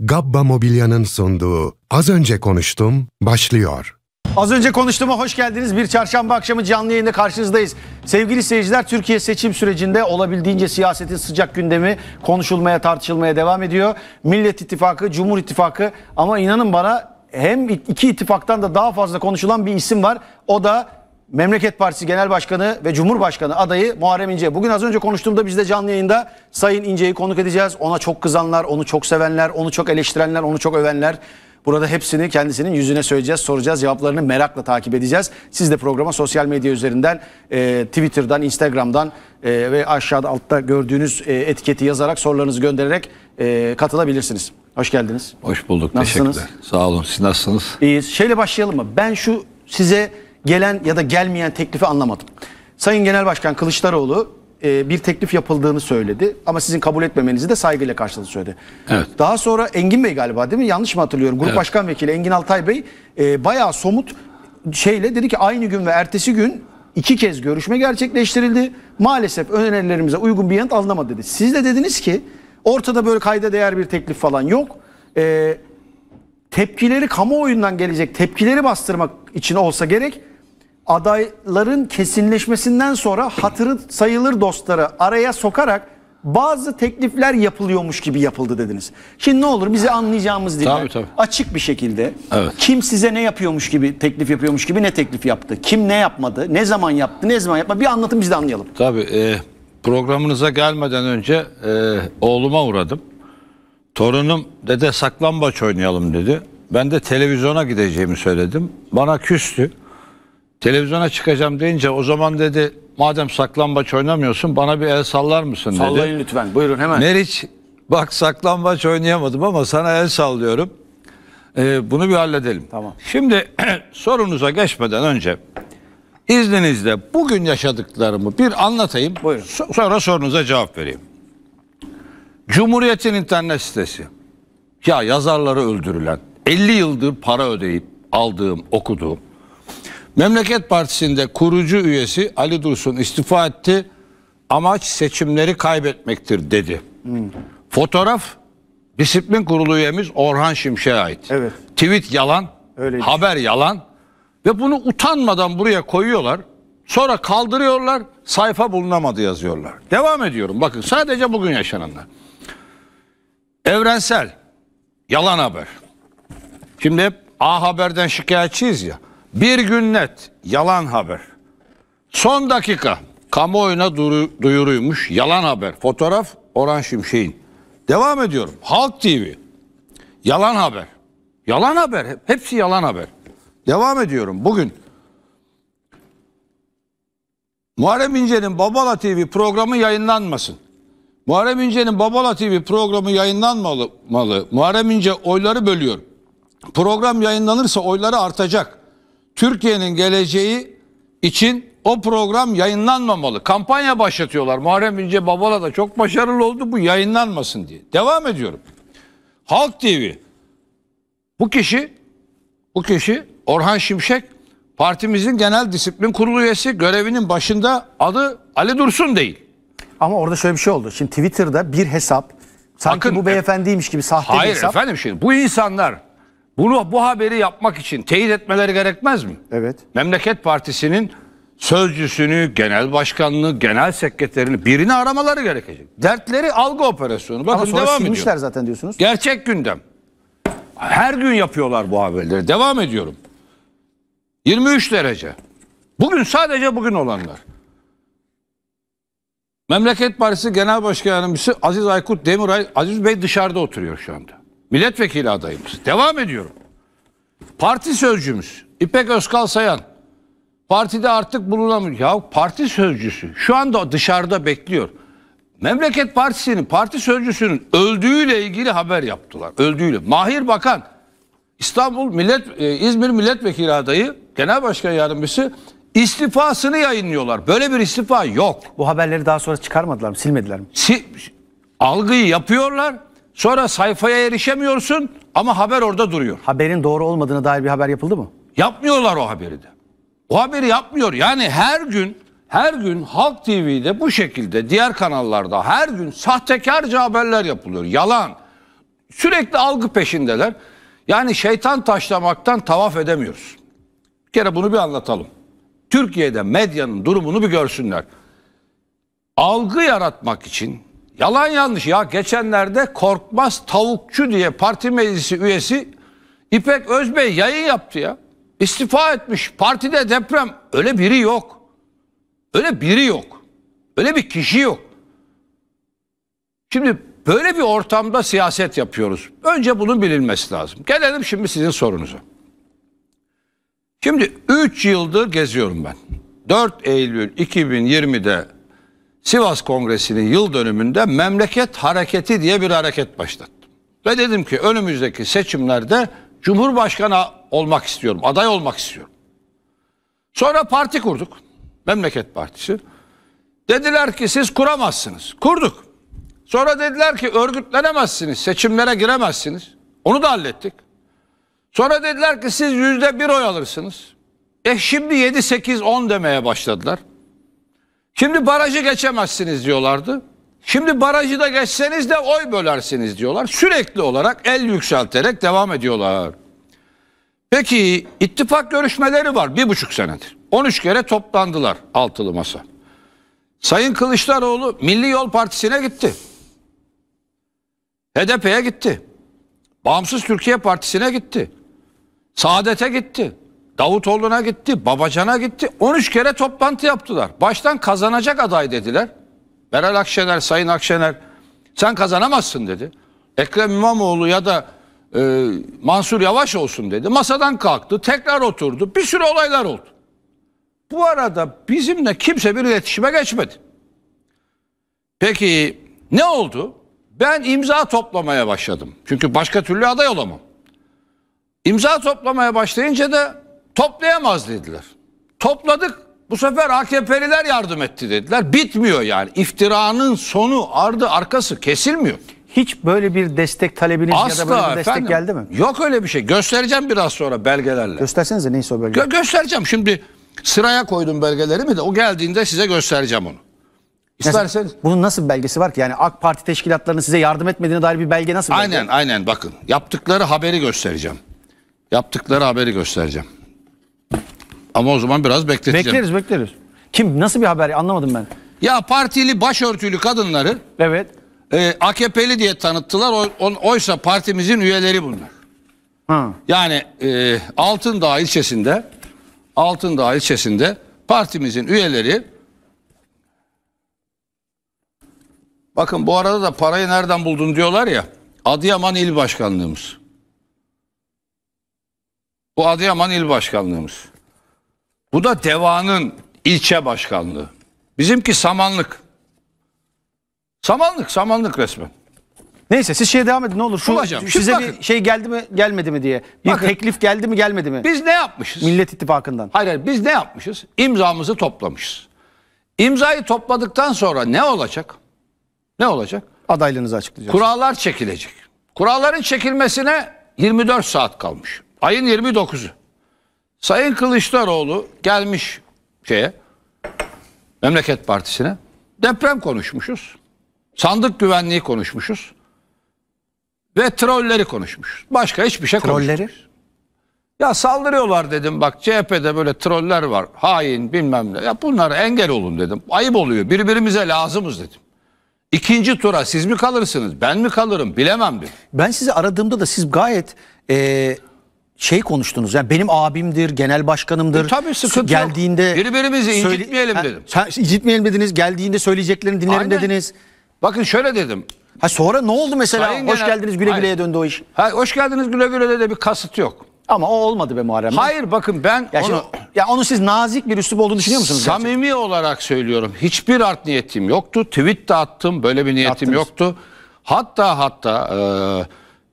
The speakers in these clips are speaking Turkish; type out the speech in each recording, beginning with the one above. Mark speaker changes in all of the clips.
Speaker 1: Gabba Mobilya'nın sunduğu Az Önce Konuştum başlıyor. Az önce konuştuğuma hoş geldiniz. Bir çarşamba akşamı canlı yayında karşınızdayız. Sevgili seyirciler, Türkiye seçim sürecinde olabildiğince siyasetin sıcak gündemi konuşulmaya, tartışılmaya devam ediyor. Millet İttifakı, Cumhur İttifakı ama inanın bana hem iki ittifaktan da daha fazla konuşulan bir isim var. O da Memleket Partisi Genel Başkanı ve Cumhurbaşkanı adayı Muharrem İnce. Bugün az önce konuştuğumda biz de canlı yayında Sayın İnce'yi konuk edeceğiz. Ona çok kızanlar, onu çok sevenler, onu çok eleştirenler, onu çok övenler. Burada hepsini kendisinin yüzüne söyleyeceğiz, soracağız, cevaplarını merakla takip edeceğiz. Siz de programa sosyal medya üzerinden, e, Twitter'dan, Instagram'dan e, ve aşağıda altta gördüğünüz e, etiketi yazarak sorularınızı göndererek e, katılabilirsiniz. Hoş geldiniz.
Speaker 2: Hoş bulduk. Nasılsınız? Teşekkürler. Sağ olun. Siz nasılsınız?
Speaker 1: İyiyiz. Şeyle başlayalım mı? Ben şu size gelen ya da gelmeyen teklifi anlamadım. Sayın Genel Başkan Kılıçdaroğlu e, bir teklif yapıldığını söyledi ama sizin kabul etmemenizi de saygıyla karşıladığını söyledi. Evet. Daha sonra Engin Bey galiba değil mi? Yanlış mı hatırlıyorum? Grup evet. Başkan Vekili Engin Altay Bey e, bayağı somut şeyle dedi ki aynı gün ve ertesi gün iki kez görüşme gerçekleştirildi. Maalesef önerilerimize uygun bir yanıt alınamadı dedi. Siz de dediniz ki ortada böyle kayda değer bir teklif falan yok. E, tepkileri kamuoyundan gelecek tepkileri bastırmak için olsa gerek adayların kesinleşmesinden sonra hatırı sayılır dostları araya sokarak bazı teklifler yapılıyormuş gibi yapıldı dediniz. Şimdi ne olur bizi anlayacağımız dille tabii, tabii. açık bir şekilde evet. kim size ne yapıyormuş gibi teklif yapıyormuş gibi ne teklif yaptı? Kim ne yapmadı? Ne zaman yaptı? Ne zaman yapmadı? Bir anlatın biz de anlayalım. Tabii e,
Speaker 2: programınıza gelmeden önce e, oğluma uğradım. Torunum dede saklambaç oynayalım dedi. Ben de televizyona gideceğimi söyledim. Bana küstü. Televizyona çıkacağım deyince o zaman dedi madem saklambaç oynamıyorsun bana bir el sallar mısın dedi. Sallayın lütfen buyurun hemen. Meriç bak saklambaç oynayamadım ama sana el sallıyorum. Ee, bunu bir halledelim. Tamam. Şimdi sorunuza geçmeden önce izninizle bugün yaşadıklarımı bir anlatayım. Buyurun. So sonra sorunuza cevap vereyim. Cumhuriyet'in internet sitesi. Ya yazarları öldürülen, 50 yıldır para ödeyip aldığım, okuduğum, Memleket Partisi'nde kurucu üyesi Ali Dursun istifa etti. Amaç seçimleri kaybetmektir dedi. Hmm. Fotoğraf disiplin kurulu üyemiz Orhan Şimşek'e ait. Evet. Tweet yalan, Öyle haber yalan ve bunu utanmadan buraya koyuyorlar. Sonra kaldırıyorlar, sayfa bulunamadı yazıyorlar. Devam ediyorum. Bakın sadece bugün yaşananlar. Evrensel yalan haber. Şimdi hep A Haber'den şikayetçiyiz ya. Bir gün net yalan haber. Son dakika kamuoyuna duru, duyuruymuş yalan haber. Fotoğraf Orhan Şimşek'in. Devam ediyorum. Halk TV. Yalan haber. Yalan haber. Hepsi yalan haber. Devam ediyorum. Bugün Muharrem İnce'nin Babala TV programı yayınlanmasın. Muharrem İnce'nin Babala TV programı yayınlanmalı. Muharrem İnce oyları bölüyor. Program yayınlanırsa oyları artacak. Türkiye'nin geleceği için o program yayınlanmamalı. Kampanya başlatıyorlar. Muharrem İnce Babala da çok başarılı oldu bu yayınlanmasın diye. Devam ediyorum. Halk TV. Bu kişi bu kişi Orhan Şimşek partimizin genel disiplin kurulu üyesi görevinin başında adı Ali Dursun değil.
Speaker 1: Ama orada şöyle bir şey oldu. Şimdi Twitter'da bir hesap sanki Bakın, bu e, beyefendiymiş gibi sahte hayır bir hesap. Hayır efendim şimdi bu insanlar bunu bu haberi yapmak için teyit etmeleri gerekmez mi?
Speaker 2: Evet. Memleket Partisi'nin sözcüsünü, genel başkanlığı, genel sekreterini birini aramaları gerekecek. Dertleri algı operasyonu. Bakın sonra devam ediyor. zaten diyorsunuz. Gerçek gündem. Her gün yapıyorlar bu haberleri. Devam ediyorum. 23 derece. Bugün sadece bugün olanlar. Memleket Partisi Genel Başkanı Aziz Aykut Demiray, Aziz Bey dışarıda oturuyor şu anda. Milletvekili adayımız. Devam ediyorum. Parti sözcümüz İpek Özkal Sayan. Partide artık bulunamıyor. Ya parti sözcüsü şu anda dışarıda bekliyor. Memleket Partisi'nin parti sözcüsünün öldüğüyle ilgili haber yaptılar. Öldüğüyle. Mahir Bakan İstanbul Millet e, İzmir Milletvekili adayı Genel Başkan Yardımcısı istifasını yayınlıyorlar. Böyle bir istifa yok. Bu haberleri daha sonra çıkarmadılar mı? Silmediler mi? Si algıyı yapıyorlar. Sonra sayfaya erişemiyorsun ama haber orada duruyor. Haberin doğru olmadığına dair bir haber yapıldı mı? Yapmıyorlar o haberi de. O haberi yapmıyor. Yani her gün her gün Halk TV'de bu şekilde diğer kanallarda her gün sahtekarca haberler yapılıyor. Yalan. Sürekli algı peşindeler. Yani şeytan taşlamaktan tavaf edemiyoruz. Bir kere bunu bir anlatalım. Türkiye'de medyanın durumunu bir görsünler. Algı yaratmak için Yalan yanlış ya geçenlerde Korkmaz Tavukçu diye parti meclisi üyesi İpek Özbey yayın yaptı ya. İstifa etmiş partide deprem öyle biri yok. Öyle biri yok. Öyle bir kişi yok. Şimdi böyle bir ortamda siyaset yapıyoruz. Önce bunun bilinmesi lazım. Gelelim şimdi sizin sorunuza. Şimdi 3 yıldır geziyorum ben. 4 Eylül 2020'de Sivas Kongresi'nin yıl dönümünde memleket hareketi diye bir hareket başlattım. Ve dedim ki önümüzdeki seçimlerde Cumhurbaşkanı olmak istiyorum, aday olmak istiyorum. Sonra parti kurduk, Memleket Partisi. Dediler ki siz kuramazsınız. Kurduk. Sonra dediler ki örgütlenemezsiniz, seçimlere giremezsiniz. Onu da hallettik. Sonra dediler ki siz yüzde bir oy alırsınız. E şimdi 7, 8, 10 demeye başladılar. Şimdi barajı geçemezsiniz diyorlardı. Şimdi barajı da geçseniz de oy bölersiniz diyorlar. Sürekli olarak el yükselterek devam ediyorlar. Peki ittifak görüşmeleri var bir buçuk senedir. 13 kere toplandılar altılı masa. Sayın Kılıçdaroğlu Milli Yol Partisi'ne gitti. HDP'ye gitti. Bağımsız Türkiye Partisi'ne gitti. Saadet'e gitti. Davutoğlu'na gitti, Babacan'a gitti. 13 kere toplantı yaptılar. Baştan kazanacak aday dediler. Meral Akşener, Sayın Akşener sen kazanamazsın dedi. Ekrem İmamoğlu ya da e, Mansur Yavaş olsun dedi. Masadan kalktı, tekrar oturdu. Bir sürü olaylar oldu. Bu arada bizimle kimse bir iletişime geçmedi. Peki ne oldu? Ben imza toplamaya başladım. Çünkü başka türlü aday olamam. İmza toplamaya başlayınca da Toplayamaz dediler. Topladık. Bu sefer AKP'liler yardım etti dediler. Bitmiyor yani. İftiranın sonu, ardı, arkası kesilmiyor. Hiç böyle bir destek talebiniz Asla ya da böyle bir destek efendim, geldi mi? Yok öyle bir şey. Göstereceğim biraz sonra belgelerle. Göstersenize neyse o belge. Gö göstereceğim. Şimdi sıraya koydum belgeleri mi de o geldiğinde size göstereceğim onu. İsterseniz.
Speaker 1: Bunun nasıl bir belgesi var ki? Yani AK Parti teşkilatlarının size yardım etmediğine dair bir belge nasıl? Bir aynen belge? aynen bakın.
Speaker 2: Yaptıkları haberi göstereceğim. Yaptıkları haberi göstereceğim.
Speaker 1: Ama o zaman biraz bekleteceğim. Bekleriz bekleriz. Kim nasıl bir haber anlamadım ben. Ya partili
Speaker 2: başörtülü kadınları Evet. e, AKP'li diye tanıttılar. O, on, oysa partimizin üyeleri bunlar. Ha. Yani e, Altındağ ilçesinde Altındağ ilçesinde partimizin üyeleri Bakın bu arada da parayı nereden buldun diyorlar ya. Adıyaman İl Başkanlığımız. Bu Adıyaman İl Başkanlığımız. Bu da devanın ilçe başkanlığı. Bizimki samanlık.
Speaker 1: Samanlık, samanlık resmen. Neyse siz şeye devam edin ne olur. Şu Bulacağım. size bakın. bir şey geldi mi gelmedi mi diye. Bir Bakın. teklif geldi mi gelmedi mi? Biz ne yapmışız? Millet İttifakı'ndan. Hayır, hayır biz ne yapmışız? İmzamızı toplamışız. İmzayı topladıktan sonra ne
Speaker 2: olacak? Ne olacak? Adaylığınızı açıklayacağız. Kurallar çekilecek. Kuralların çekilmesine 24 saat kalmış. Ayın 29'u. Sayın Kılıçdaroğlu gelmiş şeye Memleket Partisi'ne deprem konuşmuşuz. Sandık güvenliği konuşmuşuz. Ve trolleri konuşmuşuz. Başka hiçbir şey Trolleri? konuşmuşuz. Ya saldırıyorlar dedim bak CHP'de böyle troller var. Hain bilmem ne. Ya bunları engel olun dedim. Ayıp oluyor. Birbirimize lazımız
Speaker 1: dedim. İkinci tura siz mi kalırsınız ben mi kalırım bilemem bir. Ben sizi aradığımda da siz gayet e, şey konuştunuz. Yani benim abimdir, genel başkanımdır. E, tabii sıkıntı Geldiğinde Birbirimizi incitmeyelim dedim. Ha, sen incitmeyelim dediniz. Geldiğinde söyleyeceklerini dinlerim Aynen. dediniz. Bakın şöyle dedim. Ha sonra ne oldu mesela? Sayın hoş genel... geldiniz güle güleye döndü o iş. Ha, hoş geldiniz güle güle de bir kasıt yok. Ama o olmadı be Muharrem. Hayır bakın ben ya onu... Şimdi, ya onu siz nazik bir üslup olduğunu düşünüyor musunuz? Samimi
Speaker 2: gerçekten? olarak söylüyorum. Hiçbir art niyetim yoktu. Tweet de attım. Böyle bir niyetim Attınız. yoktu. Hatta hatta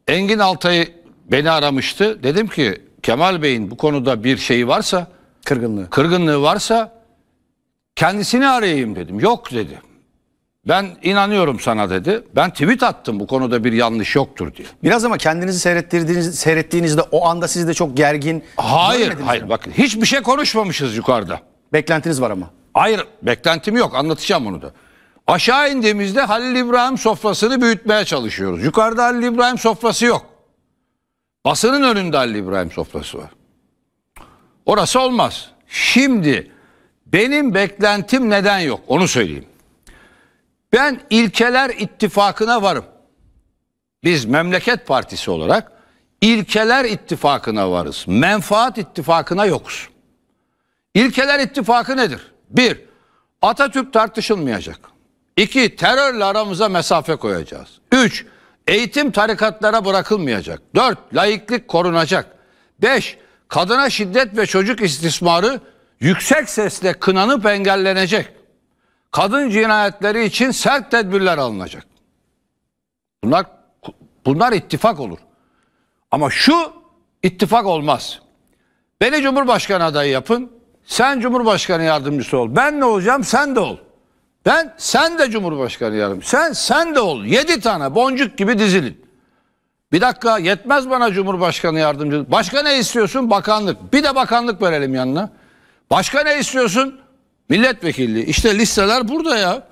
Speaker 2: e, Engin Altay'ı beni aramıştı. Dedim ki Kemal Bey'in bu konuda bir şeyi varsa kırgınlığı kırgınlığı varsa kendisini arayayım dedim. Yok dedi. Ben inanıyorum sana dedi. Ben tweet attım bu konuda bir yanlış yoktur diye.
Speaker 1: Biraz ama kendinizi seyrettirdiğiniz, seyrettiğinizde o anda siz de çok gergin.
Speaker 2: Hayır hayır bakın hiçbir şey konuşmamışız yukarıda. Beklentiniz var ama. Hayır beklentim yok anlatacağım onu da. Aşağı indiğimizde Halil İbrahim sofrasını büyütmeye çalışıyoruz. Yukarıda Halil İbrahim sofrası yok. Basının önünde Ali İbrahim sofrası var. Orası olmaz. Şimdi benim beklentim neden yok onu söyleyeyim. Ben ilkeler ittifakına varım. Biz memleket partisi olarak ilkeler ittifakına varız. Menfaat ittifakına yokuz. İlkeler ittifakı nedir? Bir, Atatürk tartışılmayacak. İki, terörle aramıza mesafe koyacağız. Üç, Eğitim tarikatlara bırakılmayacak. 4. Layıklık korunacak. 5. Kadına şiddet ve çocuk istismarı yüksek sesle kınanıp engellenecek. Kadın cinayetleri için sert tedbirler alınacak. Bunlar bunlar ittifak olur. Ama şu ittifak olmaz. Beni Cumhurbaşkanı adayı yapın. Sen Cumhurbaşkanı yardımcısı ol. Ben ne olacağım sen de ol. Ben sen de Cumhurbaşkanı yarım. Sen sen de ol. Yedi tane boncuk gibi dizilin. Bir dakika yetmez bana Cumhurbaşkanı yardımcısı. Başka ne istiyorsun? Bakanlık. Bir de bakanlık verelim yanına. Başka ne istiyorsun? Milletvekilliği. İşte listeler burada ya.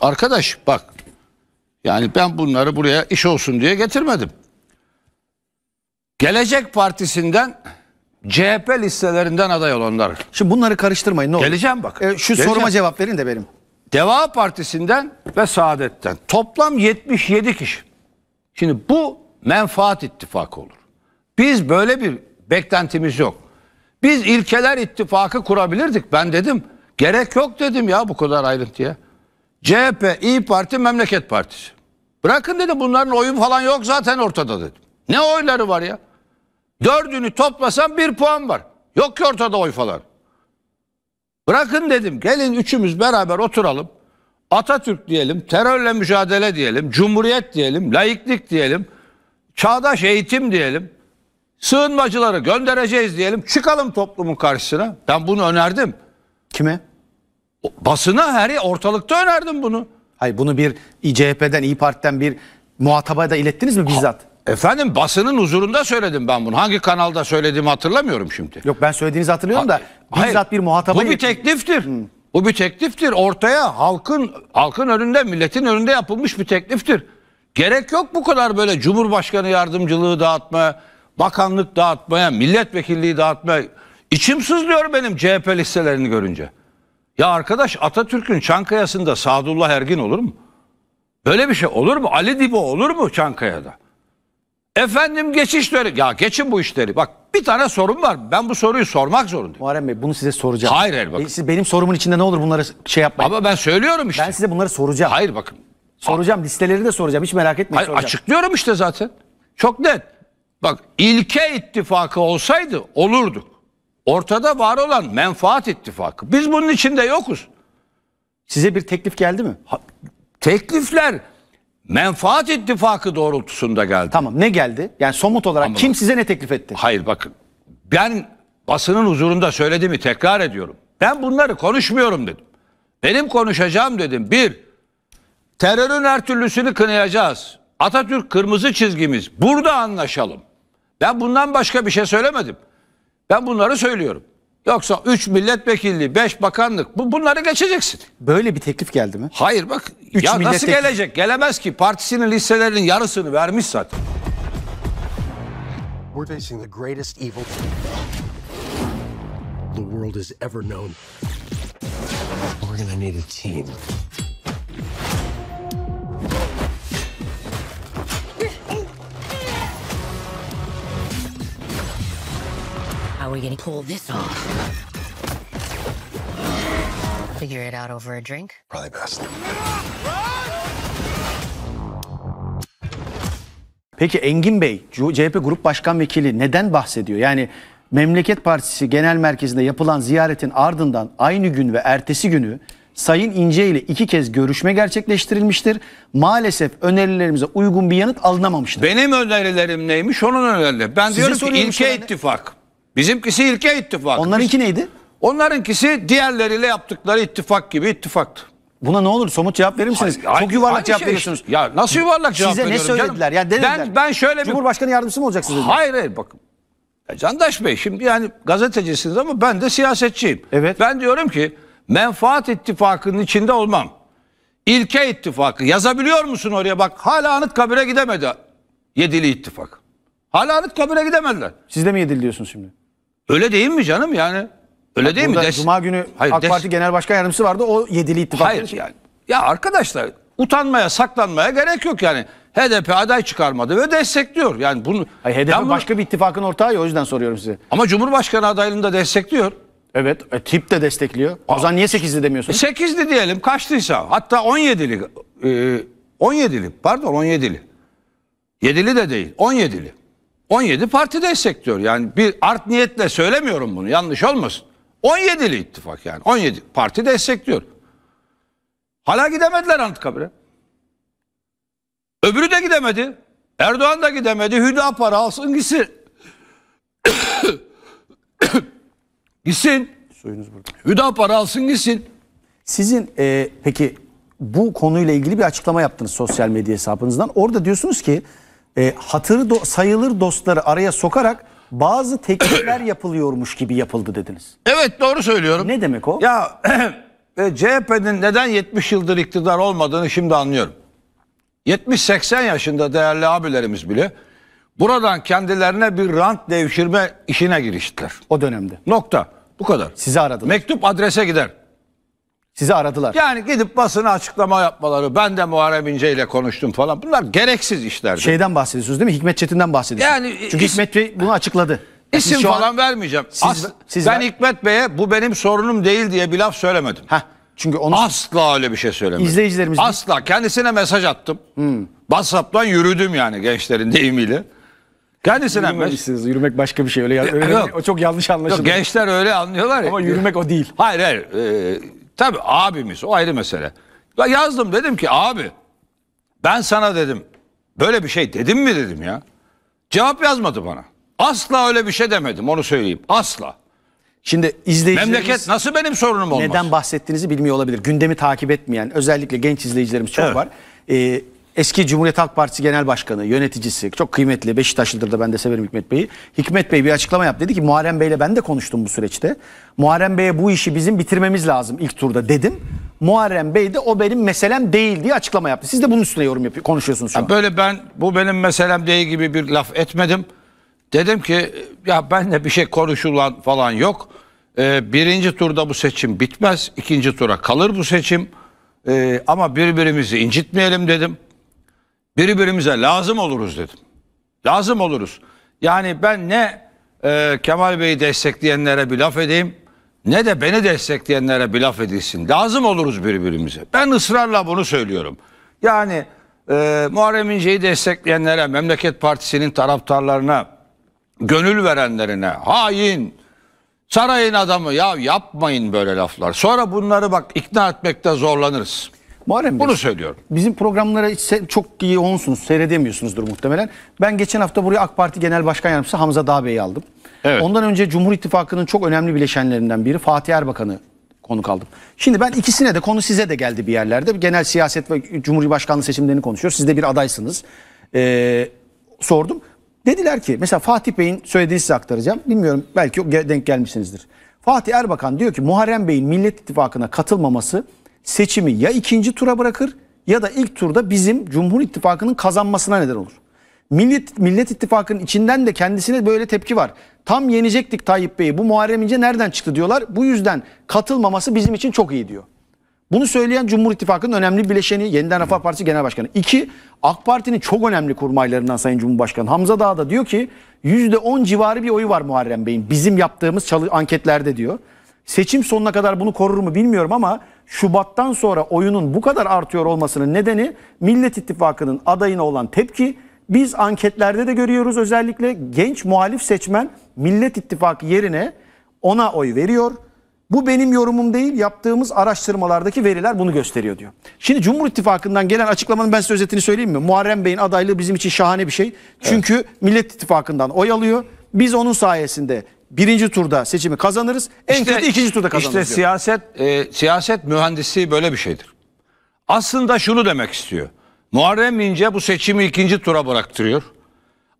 Speaker 2: Arkadaş bak. Yani ben bunları buraya iş olsun diye getirmedim. Gelecek Partisi'nden CHP listelerinden aday olanlar. Şimdi bunları karıştırmayın ne olur. Geleceğim bak. Ee, şu Geleceğim. soruma cevap verin de benim. Deva Partisi'nden ve Saadet'ten. Toplam 77 kişi. Şimdi bu menfaat ittifakı olur. Biz böyle bir beklentimiz yok. Biz ilkeler ittifakı kurabilirdik. Ben dedim gerek yok dedim ya bu kadar ayrıntıya. CHP, İyi Parti, Memleket Partisi. Bırakın dedi bunların oyu falan yok zaten ortada dedim. Ne oyları var ya? Dördünü toplasan bir puan var. Yok ki ortada oy falan. Bırakın dedim gelin üçümüz beraber oturalım. Atatürk diyelim, terörle mücadele diyelim, cumhuriyet diyelim, laiklik diyelim, çağdaş eğitim diyelim. Sığınmacıları göndereceğiz diyelim. Çıkalım toplumun karşısına. Ben
Speaker 1: bunu önerdim. Kime? Basına her ortalıkta önerdim bunu. Hayır bunu bir CHP'den, İyi Parti'den bir muhataba da ilettiniz mi bizzat? Efendim basının huzurunda söyledim ben bunu. Hangi kanalda söylediğimi hatırlamıyorum şimdi. Yok ben söylediğinizi hatırlıyorum ha, da e, hayır, bir muhataba... Bu bir yapayım.
Speaker 2: tekliftir. Hmm. Bu bir tekliftir. Ortaya halkın halkın önünde, milletin önünde yapılmış bir tekliftir. Gerek yok bu kadar böyle Cumhurbaşkanı yardımcılığı dağıtmaya, bakanlık dağıtmaya, milletvekilliği dağıtmaya. İçim sızlıyor benim CHP listelerini görünce. Ya arkadaş Atatürk'ün Çankaya'sında Sadullah Ergin olur mu? Böyle bir şey olur mu? Ali Dibo olur mu Çankaya'da? Efendim
Speaker 1: geçiş dönemi. Ya geçin bu işleri. Bak bir tane sorum var. Ben bu soruyu sormak zorundayım. Muharrem Bey bunu size soracağım. Hayır hayır bakın. E, siz benim sorumun içinde ne olur bunları şey yapmayın. Ama ben söylüyorum işte. Ben size bunları soracağım. Hayır bakın. Soracağım listeleri de soracağım. Hiç merak etmeyin Hayır, soracağım. Açıklıyorum işte zaten. Çok net.
Speaker 2: Bak ilke ittifakı olsaydı olurduk. Ortada var olan menfaat ittifakı. Biz bunun içinde yokuz.
Speaker 1: Size bir teklif geldi mi? Ha,
Speaker 2: teklifler menfaat ittifakı doğrultusunda geldi. Tamam ne geldi? Yani somut olarak Ama kim size ne teklif etti? Hayır bakın ben basının huzurunda söylediğimi tekrar ediyorum. Ben bunları konuşmuyorum dedim. Benim konuşacağım dedim. Bir, terörün her türlüsünü kınayacağız. Atatürk kırmızı çizgimiz. Burada anlaşalım. Ben bundan başka bir şey söylemedim. Ben bunları söylüyorum. Yoksa 3 milletvekilli, 5 bakanlık bu, bunları geçeceksin. Böyle bir teklif geldi mi? Hayır bak üç ya nasıl gelecek? Gelemez ki partisinin listelerinin yarısını vermiş zaten.
Speaker 1: We're facing the greatest evil the world
Speaker 2: has ever known. We're gonna need a team.
Speaker 1: How are we gonna pull this off? Figure it out over a drink? Probably best. Peki Engin Bey, CHP Grup Başkan Vekili neden bahsediyor? Yani Memleket Partisi Genel Merkezi'nde yapılan ziyaretin ardından aynı gün ve ertesi günü Sayın İnce ile iki kez görüşme gerçekleştirilmiştir. Maalesef önerilerimize uygun bir yanıt alınamamıştır.
Speaker 2: Benim önerilerim neymiş? Onun önerileri. Ben Size diyorum ki ilke şey yani... ittifak. Bizimkisi ilke ittifakı. Onlarınki neydi? Onlarınkisi diğerleriyle yaptıkları ittifak gibi ittifaktı. Buna ne olur somut cevap verir misiniz?
Speaker 1: Hayır, Çok yuvarlak aynı cevap şey veriyorsunuz. Ya nasıl yuvarlak cevap Size ne veriyorum canım? söylediler? Ya dediler. Ben,
Speaker 2: ben şöyle bir... Cumhurbaşkanı yardımcısı mı olacaksınız? dediler. Hayır hayır bakın. Ya Candaş Bey şimdi yani gazetecisiniz ama ben de siyasetçiyim. Evet. Ben diyorum ki menfaat ittifakının içinde olmam. İlke ittifakı yazabiliyor musun oraya bak hala Anıtkabir'e gidemedi. Yedili ittifak.
Speaker 1: Hala Anıtkabir'e gidemediler. Siz de mi yedil diyorsunuz şimdi? Öyle değil mi canım yani? Öyle ya değil mi? Des... Cuma günü Hayır, AK des... Parti Genel Başkan Yardımcısı vardı. O yedili ittifak. Hayır dedi. yani. Ya arkadaşlar
Speaker 2: utanmaya, saklanmaya gerek yok yani. HDP aday çıkarmadı ve destekliyor. Yani bunu
Speaker 1: Hayır, HDP ben bunu... başka bir ittifakın ortağı ya o yüzden soruyorum size. Ama Cumhurbaşkanı adaylığını da destekliyor. Evet, e, tip de destekliyor. Aa, o zaman niye 8'li demiyorsunuz? E, 8'li diyelim kaçtıysa. Hatta 17'li.
Speaker 2: E, 17'li pardon 17'li. 7'li de değil 17'li. 17 parti destekliyor. Yani bir art niyetle söylemiyorum bunu yanlış olmasın. 17'li ittifak yani 17 parti destekliyor. Hala gidemediler Anıtkabir'e. Öbürü de gidemedi. Erdoğan da gidemedi. Hüdapar alsın gitsin. gitsin.
Speaker 1: Suyunuz burada. Hüdapar alsın gitsin. Sizin e, peki bu konuyla ilgili bir açıklama yaptınız sosyal medya hesabınızdan. Orada diyorsunuz ki e, hatırı do sayılır dostları araya sokarak bazı teklifler yapılıyormuş gibi yapıldı dediniz. Evet doğru söylüyorum. Ne demek o? Ya e, CHP'nin neden 70 yıldır iktidar olmadığını
Speaker 2: şimdi anlıyorum. 70-80 yaşında değerli abilerimiz bile buradan kendilerine bir rant devşirme işine giriştiler. O dönemde. Nokta. Bu kadar. Sizi aradılar. Mektup adrese gider. Sizi aradılar. Yani gidip basına açıklama yapmaları, ben de Muharrem İnce ile konuştum falan. Bunlar gereksiz işler.
Speaker 1: Şeyden bahsediyorsunuz değil mi? Hikmet Çetin'den bahsediyorsunuz. Yani Çünkü is, Hikmet Bey bunu açıkladı. İsim falan an,
Speaker 2: vermeyeceğim. Siz, As, siz ben ver... Hikmet Bey'e bu benim sorunum değil diye bir laf söylemedim. Heh, çünkü onu asla öyle bir şey söylemedim. İzleyicilerimiz asla kendisine mesaj attım. Hmm. WhatsApp'tan yürüdüm yani gençlerin deyimiyle.
Speaker 1: Kendisine mesaj. Yürümek başka bir şey. Öyle, öyle yok. Hani o çok yanlış anlaşılıyor.
Speaker 2: Gençler öyle anlıyorlar ya. Ama yürümek o değil. Hayır hayır. E, Tabi abimiz o ayrı mesele. Ya yazdım dedim ki abi ben sana dedim böyle bir şey dedim mi dedim ya. Cevap yazmadı bana. Asla öyle bir şey demedim onu söyleyeyim asla.
Speaker 1: Şimdi izleyicilerimiz Memleket nasıl benim sorunum olmaz? neden bahsettiğinizi bilmiyor olabilir. Gündemi takip etmeyen özellikle genç izleyicilerimiz çok Evet. var. Ee, Eski Cumhuriyet Halk Partisi Genel Başkanı, yöneticisi, çok kıymetli Beşiktaşlıdır da ben de severim Hikmet Bey'i. Hikmet Bey bir açıklama yap Dedi ki Muharrem Bey'le ben de konuştum bu süreçte. Muharrem Bey'e bu işi bizim bitirmemiz lazım ilk turda dedim. Muharrem Bey de o benim meselem değil diye açıklama yaptı. Siz de bunun üstüne yorum yapıyor, konuşuyorsunuz şu an.
Speaker 2: böyle ben bu benim meselem değil gibi bir laf etmedim. Dedim ki ya benle bir şey konuşulan falan yok. Ee, birinci turda bu seçim bitmez. ikinci tura kalır bu seçim. Ee, ama birbirimizi incitmeyelim dedim birbirimize lazım oluruz dedim. Lazım oluruz. Yani ben ne e, Kemal Bey'i destekleyenlere bir laf edeyim ne de beni destekleyenlere bir laf edilsin. Lazım oluruz birbirimize. Ben ısrarla bunu söylüyorum. Yani e, Muharrem İnce'yi destekleyenlere, Memleket Partisi'nin taraftarlarına, gönül verenlerine, hain, sarayın adamı ya yapmayın böyle laflar. Sonra bunları bak ikna etmekte zorlanırız. Muharrem Bey, Bunu söylüyorum.
Speaker 1: Bizim programlara çok iyi çok seyredemiyorsunuzdur muhtemelen. Ben geçen hafta buraya AK Parti Genel Başkan Yardımcısı Hamza Dağbey'i aldım. Evet. Ondan önce Cumhur İttifakı'nın çok önemli bileşenlerinden biri Fatih Erbakan'ı konuk aldım. Şimdi ben ikisine de konu size de geldi bir yerlerde. Genel siyaset ve Cumhurbaşkanlığı seçimlerini konuşuyor. Siz de bir adaysınız. Ee, sordum. Dediler ki mesela Fatih Bey'in söylediğini size aktaracağım. Bilmiyorum belki denk gelmişsinizdir. Fatih Erbakan diyor ki Muharrem Bey'in Millet İttifakı'na katılmaması seçimi ya ikinci tura bırakır ya da ilk turda bizim Cumhur İttifakı'nın kazanmasına neden olur. Millet, Millet İttifakı'nın içinden de kendisine böyle tepki var. Tam yenecektik Tayyip Bey'i bu Muharrem İnce nereden çıktı diyorlar. Bu yüzden katılmaması bizim için çok iyi diyor. Bunu söyleyen Cumhur İttifakı'nın önemli bileşeni Yeniden Refah Partisi Genel Başkanı. İki, AK Parti'nin çok önemli kurmaylarından Sayın Cumhurbaşkanı Hamza Dağ da diyor ki %10 civarı bir oyu var Muharrem Bey'in. Bizim yaptığımız anketlerde diyor. Seçim sonuna kadar bunu korur mu bilmiyorum ama Şubat'tan sonra oyunun bu kadar artıyor olmasının nedeni Millet İttifakı'nın adayına olan tepki. Biz anketlerde de görüyoruz özellikle genç muhalif seçmen Millet İttifakı yerine ona oy veriyor. Bu benim yorumum değil yaptığımız araştırmalardaki veriler bunu gösteriyor diyor. Şimdi Cumhur İttifakı'ndan gelen açıklamanın ben size özetini söyleyeyim mi? Muharrem Bey'in adaylığı bizim için şahane bir şey. Çünkü evet. Millet İttifakı'ndan oy alıyor. Biz onun sayesinde birinci turda seçimi kazanırız. En işte, kötü ikinci turda kazanırız. İşte diyor.
Speaker 2: siyaset e, siyaset mühendisliği böyle bir şeydir. Aslında şunu demek istiyor. Muharrem İnce bu seçimi ikinci tura bıraktırıyor.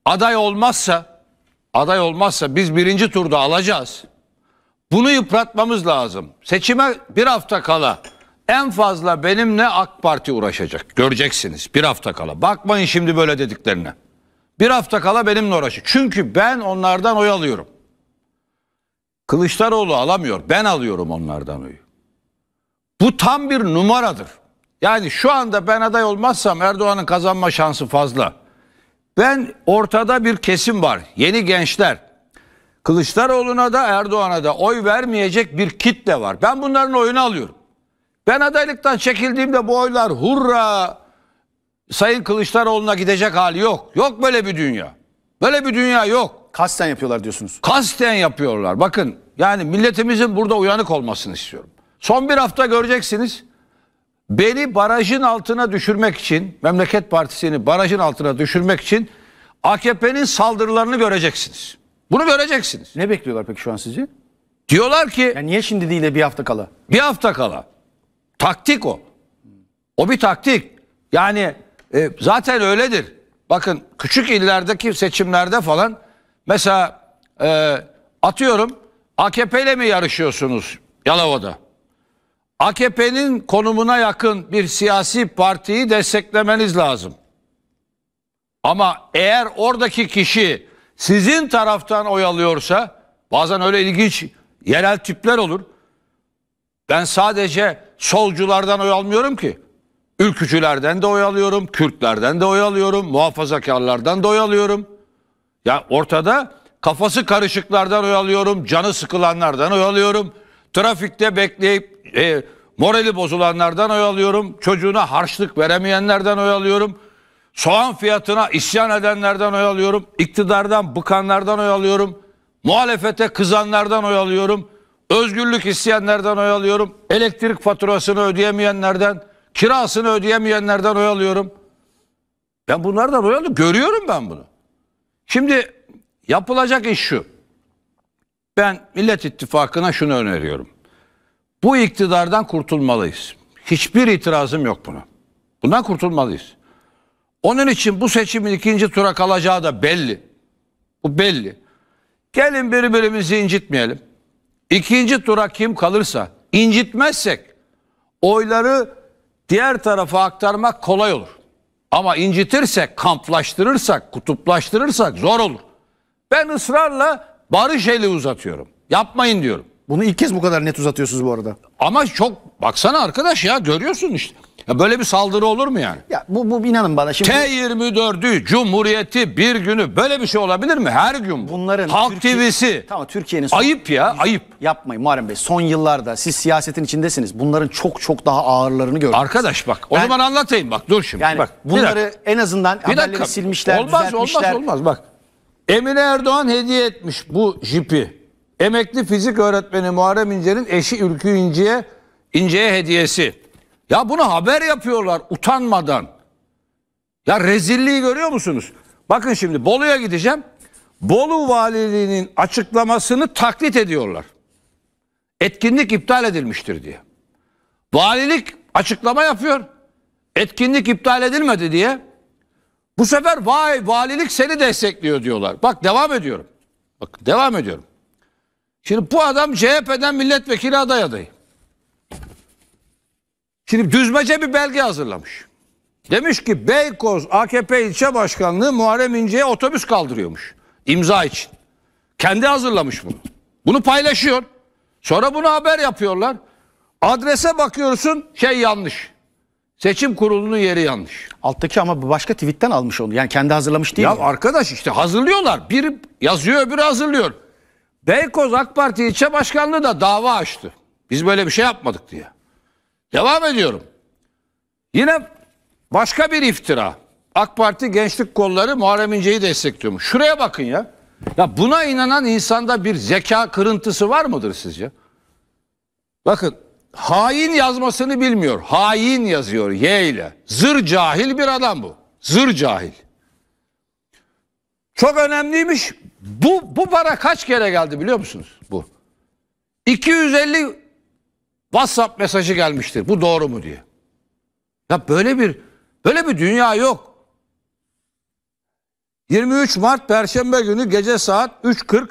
Speaker 2: Aday olmazsa aday olmazsa biz birinci turda alacağız. Bunu yıpratmamız lazım. Seçime bir hafta kala en fazla benimle AK Parti uğraşacak. Göreceksiniz bir hafta kala. Bakmayın şimdi böyle dediklerine. Bir hafta kala benimle uğraşacak. Çünkü ben onlardan oy alıyorum. Kılıçdaroğlu alamıyor. Ben alıyorum onlardan oyu. Bu tam bir numaradır. Yani şu anda ben aday olmazsam Erdoğan'ın kazanma şansı fazla. Ben ortada bir kesim var. Yeni gençler. Kılıçdaroğlu'na da Erdoğan'a da oy vermeyecek bir kitle var. Ben bunların oyunu alıyorum. Ben adaylıktan çekildiğimde bu oylar hurra Sayın Kılıçdaroğlu'na gidecek hali yok. Yok böyle bir dünya. Böyle bir dünya yok. Kasten yapıyorlar diyorsunuz. Kasten yapıyorlar. Bakın yani milletimizin burada uyanık olmasını istiyorum. Son bir hafta göreceksiniz. Beni barajın altına düşürmek için, Memleket Partisi'ni barajın altına düşürmek için AKP'nin saldırılarını göreceksiniz. Bunu göreceksiniz. Ne bekliyorlar peki şu an sizi? Diyorlar ki... Ya niye şimdi değil de bir hafta kala? Bir hafta kala. Taktik o. O bir taktik. Yani e, zaten öyledir. Bakın küçük illerdeki seçimlerde falan Mesela e, atıyorum AKP ile mi yarışıyorsunuz Yalova'da? AKP'nin konumuna yakın bir siyasi partiyi desteklemeniz lazım. Ama eğer oradaki kişi sizin taraftan oyalıyorsa bazen öyle ilginç yerel tipler olur. Ben sadece solculardan oy almıyorum ki. Ülkücülerden de oy alıyorum, Kürtlerden de oy alıyorum, muhafazakarlardan da oy alıyorum. Ya ortada kafası karışıklardan oyalıyorum, canı sıkılanlardan oyalıyorum. Trafikte bekleyip e, morali bozulanlardan oyalıyorum. Çocuğuna harçlık veremeyenlerden oyalıyorum. Soğan fiyatına isyan edenlerden oyalıyorum. iktidardan bıkanlardan oyalıyorum. Muhalefete kızanlardan oyalıyorum. Özgürlük isteyenlerden oyalıyorum. Elektrik faturasını ödeyemeyenlerden, kirasını ödeyemeyenlerden oyalıyorum. Ben bunlardan oyalıyorum. Görüyorum ben bunu. Şimdi yapılacak iş şu. Ben Millet İttifakı'na şunu öneriyorum. Bu iktidardan kurtulmalıyız. Hiçbir itirazım yok buna. Bundan kurtulmalıyız. Onun için bu seçimin ikinci tura kalacağı da belli. Bu belli. Gelin birbirimizi incitmeyelim. İkinci tura kim kalırsa incitmezsek oyları diğer tarafa aktarmak kolay olur. Ama incitirsek, kamplaştırırsak, kutuplaştırırsak zor olur. Ben ısrarla barış eli uzatıyorum. Yapmayın diyorum. Bunu ilk kez bu kadar net uzatıyorsunuz bu arada. Ama çok baksana arkadaş ya görüyorsun işte. Ya böyle bir saldırı olur mu yani?
Speaker 1: Ya bu, bu inanın bana şimdi...
Speaker 2: T24'ü, Cumhuriyeti bir günü böyle bir şey olabilir
Speaker 1: mi? Her gün bu. Bunların Halk TV'si. Tamam Türkiye'nin... ayıp ya ayıp. Yapmayın Muharrem Bey son yıllarda siz siyasetin içindesiniz. Bunların çok çok daha ağırlarını gördünüz. Arkadaş bak o ben, zaman
Speaker 2: anlatayım bak dur şimdi. Yani bak, bunları en
Speaker 1: azından bir haberleri dakika. silmişler, olmaz, düzeltmişler. Olmaz olmaz bak.
Speaker 2: Emine Erdoğan hediye etmiş bu jipi. Emekli fizik öğretmeni Muharrem İnce'nin eşi Ülkü İnce'ye İnce'ye hediyesi. Ya bunu haber yapıyorlar utanmadan. Ya rezilliği görüyor musunuz? Bakın şimdi Bolu'ya gideceğim. Bolu valiliğinin açıklamasını taklit ediyorlar. Etkinlik iptal edilmiştir diye. Valilik açıklama yapıyor. Etkinlik iptal edilmedi diye. Bu sefer vay valilik seni destekliyor diyorlar. Bak devam ediyorum. Bak devam ediyorum. Şimdi bu adam CHP'den milletvekili aday adayı. Şimdi düzmece bir belge hazırlamış. Demiş ki Beykoz AKP ilçe başkanlığı Muharrem İnce'ye otobüs kaldırıyormuş. İmza için. Kendi hazırlamış bunu. Bunu paylaşıyor. Sonra bunu haber yapıyorlar. Adrese bakıyorsun şey yanlış. Seçim kurulunun yeri
Speaker 1: yanlış. Alttaki ama başka tweetten almış onu. Yani kendi hazırlamış değil ya mi?
Speaker 2: Ya arkadaş işte hazırlıyorlar. Bir yazıyor öbürü hazırlıyor. Beykoz AK Parti ilçe başkanlığı da dava açtı. Biz böyle bir şey yapmadık diye. Devam ediyorum. Yine başka bir iftira. AK Parti gençlik kolları Muharrem İnce'yi destekliyormuş. Şuraya bakın ya. Ya buna inanan insanda bir zeka kırıntısı var mıdır sizce? Bakın hain yazmasını bilmiyor. Hain yazıyor Y ile. Zır cahil bir adam bu. Zır cahil. Çok önemliymiş. Bu, bu para kaç kere geldi biliyor musunuz? Bu. 250 WhatsApp mesajı gelmiştir. Bu doğru mu diye. Ya böyle bir böyle bir dünya yok. 23 Mart Perşembe günü gece saat 3.40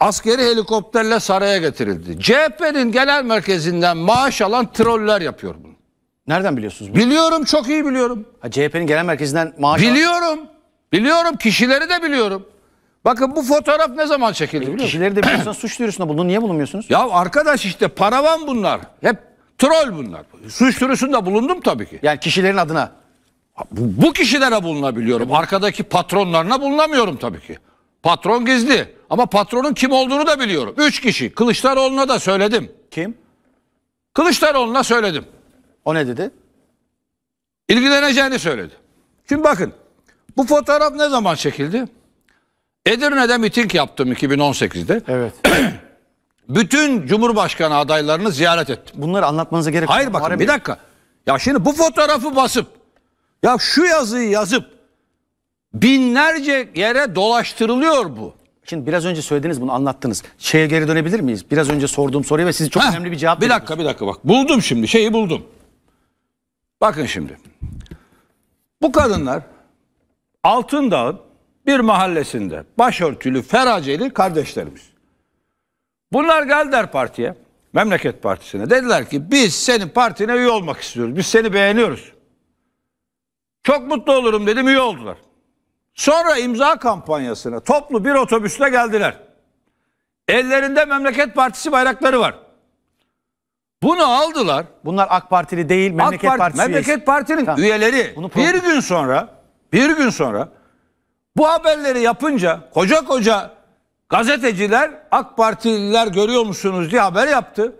Speaker 2: askeri helikopterle saraya getirildi. CHP'nin genel merkezinden maaş alan troller yapıyor bunu. Nereden biliyorsunuz bunu? Biliyorum çok iyi biliyorum.
Speaker 1: CHP'nin genel merkezinden maaş alan...
Speaker 2: Biliyorum. Biliyorum kişileri de biliyorum. Bakın bu fotoğraf ne zaman çekildi e, biliyor musun? Kişileri de biliyorsunuz suç duyurusunda bulundu. Niye bulunmuyorsunuz? Ya arkadaş işte paravan bunlar. Hep troll bunlar. Suç duyurusunda bulundum tabii ki. Yani kişilerin adına. Bu, bu kişilere bulunabiliyorum. Arkadaki patronlarına bulunamıyorum tabii ki. Patron gizli. Ama patronun kim olduğunu da biliyorum. Üç kişi. Kılıçdaroğlu'na da söyledim. Kim? Kılıçdaroğlu'na söyledim. O ne dedi? İlgileneceğini söyledi. Şimdi bakın. Bu fotoğraf ne zaman çekildi? Edirne'de miting yaptım 2018'de. Evet. Bütün Cumhurbaşkanı adaylarını ziyaret ettim. Bunları anlatmanıza gerek yok. Hayır bakın bir dakika. Ya şimdi bu fotoğrafı basıp
Speaker 1: ya şu yazıyı yazıp binlerce yere dolaştırılıyor bu. Şimdi biraz önce söylediniz bunu anlattınız. Şeye geri dönebilir miyiz? Biraz önce sorduğum soruyu ve siz çok Heh, önemli bir cevap Bir veriyorsunuz. dakika bir dakika bak. Buldum şimdi şeyi buldum. Bakın şimdi.
Speaker 2: Bu kadınlar Altındağ'ın bir mahallesinde başörtülü feraceli kardeşlerimiz. Bunlar geldiler partiye, memleket partisine. Dediler ki biz senin partine üye olmak istiyoruz. Biz seni beğeniyoruz. Çok mutlu olurum dedim üye oldular. Sonra imza kampanyasına toplu bir otobüsle geldiler. Ellerinde memleket partisi bayrakları var.
Speaker 1: Bunu aldılar. Bunlar AK Partili değil, Memleket AK Parti, Partisi. Memleket üyesi.
Speaker 2: Parti'nin tamam. üyeleri. Bunu bir gün sonra, bir gün sonra bu haberleri yapınca koca koca gazeteciler AK Partililer görüyor musunuz diye haber yaptı.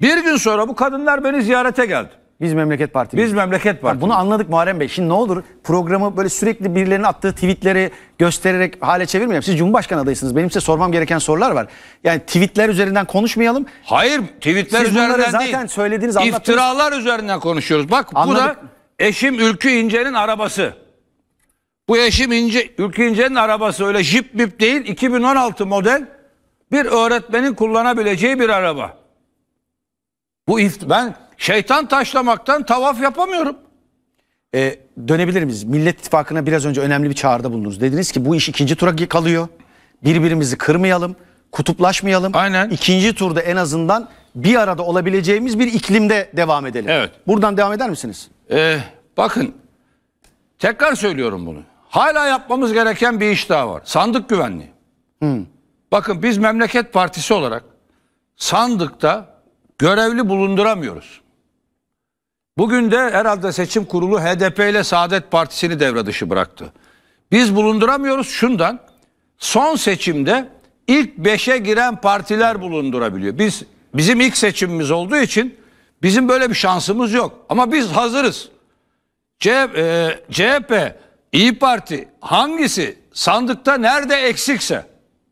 Speaker 1: Bir gün sonra bu kadınlar beni ziyarete geldi. Biz Memleket partimiz. Biz Memleket partimiz. Bunu anladık Muharrem Bey. Şimdi ne olur programı böyle sürekli birilerinin attığı tweetleri göstererek hale çevirmeyelim. Siz Cumhurbaşkanı adayısınız. Benim size sormam gereken sorular var. Yani tweetler üzerinden konuşmayalım. Hayır tweetler Siz üzerinden zaten değil. zaten söylediğiniz anlattığınız... İftiralar
Speaker 2: üzerinden konuşuyoruz. Bak anladık. bu da eşim Ülkü İnce'nin arabası. Bu eşim ince Ülkü İnce'nin arabası öyle jip bip değil. 2016 model bir öğretmenin kullanabileceği bir araba.
Speaker 1: Bu ift ben şeytan taşlamaktan tavaf yapamıyorum. Ee, dönebilir miyiz? Millet İttifakı'na biraz önce önemli bir çağrıda bulundunuz. Dediniz ki bu iş ikinci tura kalıyor. Birbirimizi kırmayalım, kutuplaşmayalım. Aynen. İkinci turda en azından bir arada olabileceğimiz bir iklimde devam edelim. Evet. Buradan devam eder misiniz?
Speaker 2: Ee, bakın tekrar söylüyorum bunu. Hala yapmamız gereken bir iş daha var. Sandık güvenliği. Hı. Bakın biz memleket partisi olarak sandıkta görevli bulunduramıyoruz. Bugün de herhalde seçim kurulu HDP ile Saadet Partisi'ni devre dışı bıraktı. Biz bulunduramıyoruz şundan. Son seçimde ilk beşe giren partiler bulundurabiliyor. Biz bizim ilk seçimimiz olduğu için bizim böyle bir şansımız yok. Ama biz hazırız. CHP, e, CHP İyi Parti hangisi sandıkta nerede eksikse,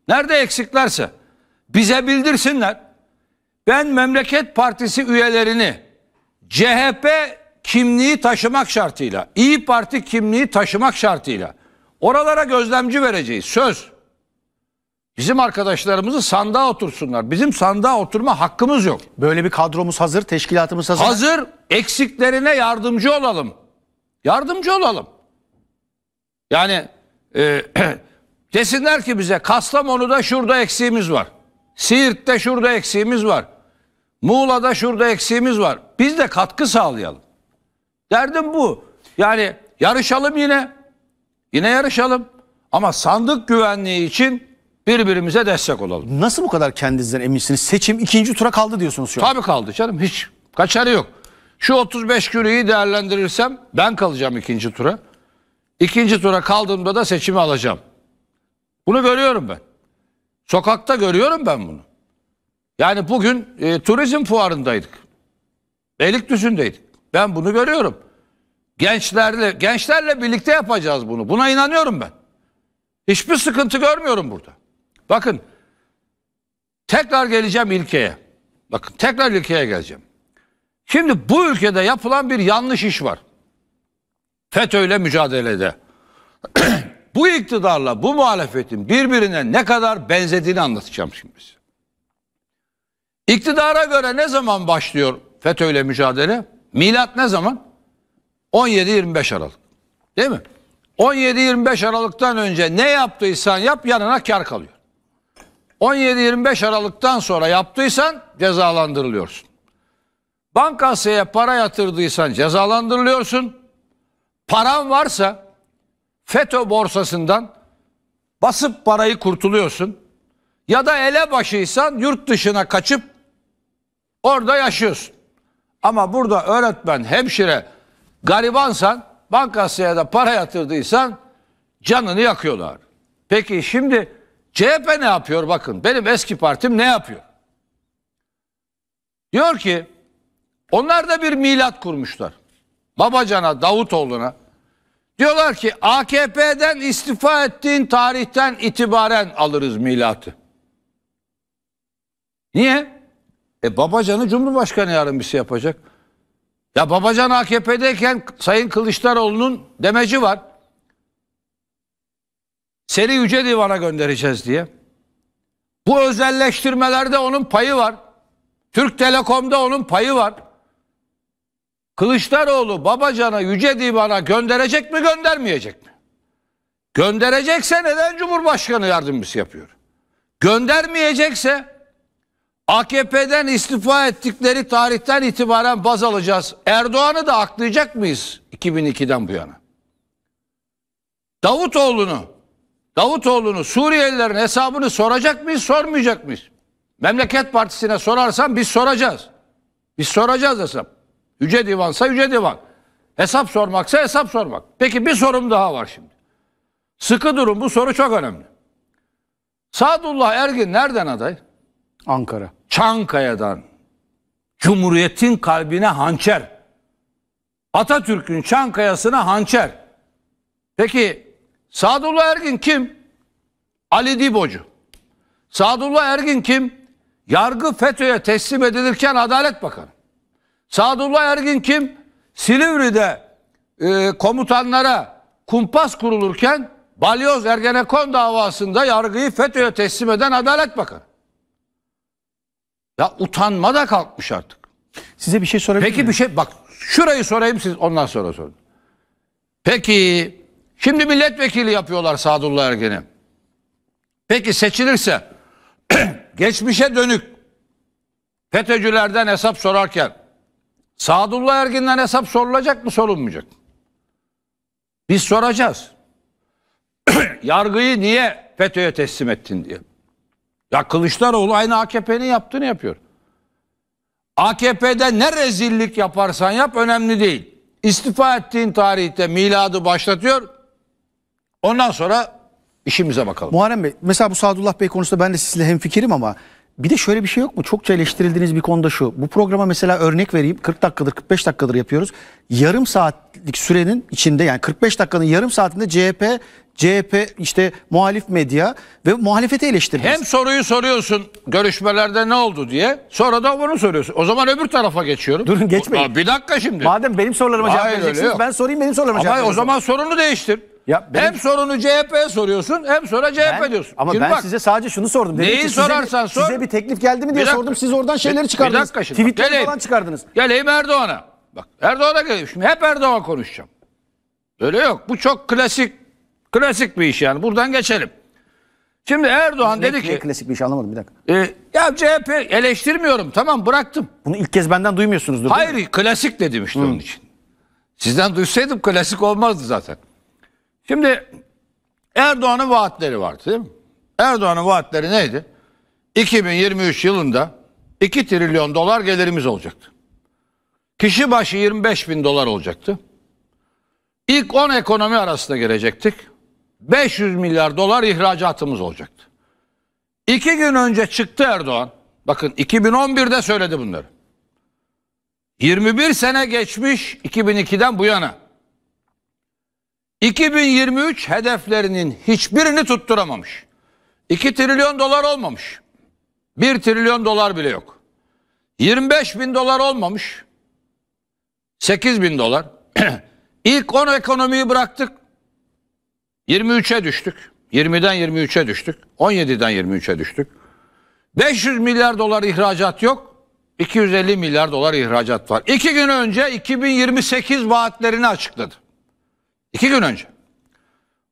Speaker 2: nerede eksiklerse bize bildirsinler. Ben Memleket Partisi üyelerini CHP kimliği taşımak şartıyla, İyi Parti kimliği taşımak şartıyla oralara gözlemci vereceğiz. Söz. Bizim arkadaşlarımızı sandığa otursunlar. Bizim sandığa oturma hakkımız yok. Böyle bir
Speaker 1: kadromuz hazır, teşkilatımız hazır. Hazır,
Speaker 2: eksiklerine yardımcı olalım. Yardımcı olalım. Yani e, desinler ki bize Kastamonu'da şurada eksiğimiz var. Siirt'te şurada eksiğimiz var. Muğla'da şurada eksiğimiz var. Biz de katkı sağlayalım. Derdim bu. Yani yarışalım yine. Yine yarışalım. Ama sandık güvenliği için birbirimize destek olalım. Nasıl bu kadar kendinizden eminsiniz? Seçim ikinci tura kaldı diyorsunuz şu an. Tabii kaldı canım hiç. Kaçarı yok. Şu 35 günü iyi değerlendirirsem ben kalacağım ikinci tura. İkinci tura kaldığımda da seçimi alacağım. Bunu görüyorum ben. Sokakta görüyorum ben bunu. Yani bugün e, turizm fuarındaydık. Beylikdüzü'ndeydik. Ben bunu görüyorum. Gençlerle gençlerle birlikte yapacağız bunu. Buna inanıyorum ben. Hiçbir sıkıntı görmüyorum burada. Bakın tekrar geleceğim ilkeye. Bakın tekrar ilkeye geleceğim. Şimdi bu ülkede yapılan bir yanlış iş var. FETÖ'yle mücadelede. bu iktidarla bu muhalefetin birbirine ne kadar benzediğini anlatacağım şimdi size. İktidara göre ne zaman başlıyor FETÖ'yle mücadele? Milat ne zaman? 17-25 Aralık. Değil mi? 17-25 Aralık'tan önce ne yaptıysan yap yanına kar kalıyor. 17-25 Aralık'tan sonra yaptıysan cezalandırılıyorsun. Bankasaya para yatırdıysan cezalandırılıyorsun. Paran varsa FETÖ borsasından basıp parayı kurtuluyorsun. Ya da elebaşıysan yurt dışına kaçıp orada yaşıyorsun. Ama burada öğretmen, hemşire, garibansan, bankasıya da para yatırdıysan canını yakıyorlar. Peki şimdi CHP ne yapıyor bakın. Benim eski partim ne yapıyor? Diyor ki onlar da bir milat kurmuşlar. Babacan'a, Davutoğlu'na diyorlar ki AKP'den istifa ettiğin tarihten itibaren alırız milatı. Niye? E Babacan'ı Cumhurbaşkanı yardımcısı yapacak. Ya Babacan AKP'deyken Sayın Kılıçdaroğlu'nun demeci var. Seni Yüce Divan'a göndereceğiz diye. Bu özelleştirmelerde onun payı var. Türk Telekom'da onun payı var. Kılıçdaroğlu Babacan'a Yüce Divan'a gönderecek mi göndermeyecek mi? Gönderecekse neden Cumhurbaşkanı yardımcısı yapıyor? Göndermeyecekse AKP'den istifa ettikleri tarihten itibaren baz alacağız. Erdoğan'ı da aklayacak mıyız 2002'den bu yana? Davutoğlu'nu, Davutoğlu'nu Suriyelilerin hesabını soracak mıyız, sormayacak mıyız? Memleket Partisi'ne sorarsan biz soracağız. Biz soracağız hesap. Yüce divansa yüce divan. Hesap sormaksa hesap sormak. Peki bir sorum daha var şimdi. Sıkı durum bu soru çok önemli. Sadullah Ergin nereden aday? Ankara. Çankaya'dan. Cumhuriyetin kalbine hançer. Atatürk'ün Çankaya'sına hançer. Peki Sadullah Ergin kim? Ali Dibocu. Sadullah Ergin kim? Yargı FETÖ'ye teslim edilirken Adalet Bakanı. Sadullah Ergin kim? Silivri'de e, komutanlara kumpas kurulurken Balyoz Ergenekon davasında yargıyı FETÖ'ye teslim eden Adalet Bakanı. Ya utanma da kalkmış artık. Size bir şey sorabilir Peki bir şey bak şurayı sorayım siz ondan sonra sorun. Peki şimdi milletvekili yapıyorlar Sadullah Ergen'i. Peki seçilirse geçmişe dönük FETÖ'cülerden hesap sorarken Sadullah Ergin'den hesap sorulacak mı sorulmayacak mı? Biz soracağız. Yargıyı niye FETÖ'ye teslim ettin diye. Ya Kılıçdaroğlu aynı AKP'nin yaptığını yapıyor. AKP'de ne rezillik yaparsan yap önemli değil. İstifa ettiğin tarihte miladı başlatıyor. Ondan sonra
Speaker 1: işimize bakalım. Muharrem Bey mesela bu Sadullah Bey konusunda ben de sizinle hemfikirim ama bir de şöyle bir şey yok mu? Çokça eleştirildiğiniz bir konuda şu. Bu programa mesela örnek vereyim. 40 dakikadır, 45 dakikadır yapıyoruz. Yarım saatlik sürenin içinde yani 45 dakikanın yarım saatinde CHP, CHP işte muhalif medya ve muhalefeti eleştirdiniz.
Speaker 2: Hem soruyu soruyorsun görüşmelerde ne oldu diye sonra da onu soruyorsun. O zaman öbür tarafa geçiyorum. Durun geçmeyin. Aa, bir dakika şimdi. Madem benim sorularıma cevap vereceksiniz ben
Speaker 1: sorayım benim sorularıma Ama cevap Ama o zaman
Speaker 2: sorunu değiştir. Ya benim- Hem sorunu CHP'ye soruyorsun hem sonra CHP Ben- diyorsun. Ama Şimdi ben bak, size sadece şunu sordum. Dedim Neyi ki size sorarsan sor. Size bir
Speaker 1: teklif geldi mi diye dakika. sordum. Siz oradan şeyleri çıkardınız. Bir dakika şimdi. bak, Tweetleri geleyim. falan
Speaker 2: çıkardınız. Geleyim Erdoğan'a. Bak Erdoğan'a geleyim. Şimdi hep Erdoğan konuşacağım. Öyle yok. Bu çok klasik klasik bir iş yani. Buradan geçelim. Şimdi Erdoğan dedi Ne ki
Speaker 1: klasik bir iş anlamadım bir dakika.
Speaker 2: e, ya CHP eleştirmiyorum. Tamam bıraktım. Bunu ilk kez benden duymuyorsunuzdur. Hayır klasik dedim işte onun için. Sizden duysaydım klasik olmazdı zaten. Şimdi Erdoğan'ın vaatleri vardı değil mi? Erdoğan'ın vaatleri neydi? 2023 yılında 2 trilyon dolar gelirimiz olacaktı. Kişi başı 25 bin dolar olacaktı. İlk 10 ekonomi arasına girecektik. 500 milyar dolar ihracatımız olacaktı. İki gün önce çıktı Erdoğan. Bakın 2011'de söyledi bunları. 21 sene geçmiş 2002'den bu yana. 2023 hedeflerinin hiçbirini tutturamamış. 2 trilyon dolar olmamış. 1 trilyon dolar bile yok. 25 bin dolar olmamış. 8 bin dolar. İlk 10 ekonomiyi bıraktık. 23'e düştük. 20'den 23'e düştük. 17'den 23'e düştük. 500 milyar dolar ihracat yok. 250 milyar dolar ihracat var. İki gün önce 2028 vaatlerini açıkladı. İki gün önce.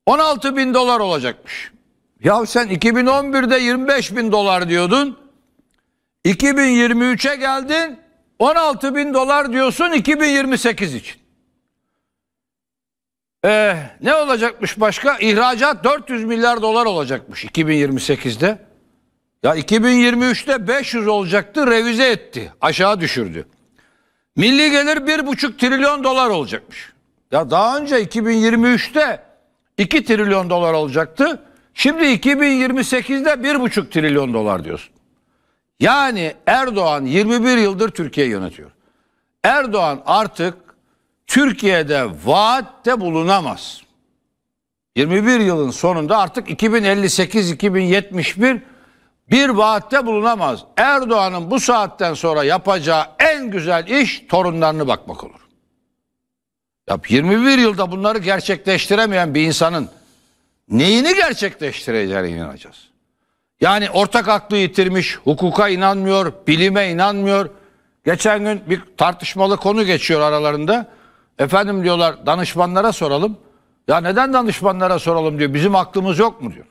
Speaker 2: 16 bin dolar olacakmış. Ya sen 2011'de 25 bin dolar diyordun. 2023'e geldin 16 bin dolar diyorsun 2028 için. Ee, ne olacakmış başka? İhracat 400 milyar dolar olacakmış 2028'de. Ya 2023'te 500 olacaktı revize etti aşağı düşürdü. Milli gelir 1,5 trilyon dolar olacakmış. Ya daha önce 2023'te 2 trilyon dolar olacaktı. Şimdi 2028'de 1,5 trilyon dolar diyorsun. Yani Erdoğan 21 yıldır Türkiye yönetiyor. Erdoğan artık Türkiye'de vaatte bulunamaz. 21 yılın sonunda artık 2058 2071 bir vaatte bulunamaz. Erdoğan'ın bu saatten sonra yapacağı en güzel iş torunlarını bakmak olur. Ya 21 yılda bunları gerçekleştiremeyen bir insanın neyini gerçekleştireceğine inanacağız. Yani ortak aklı yitirmiş, hukuka inanmıyor, bilime inanmıyor. Geçen gün bir tartışmalı konu geçiyor aralarında. Efendim diyorlar danışmanlara soralım. Ya neden danışmanlara soralım diyor. Bizim aklımız yok mu diyor.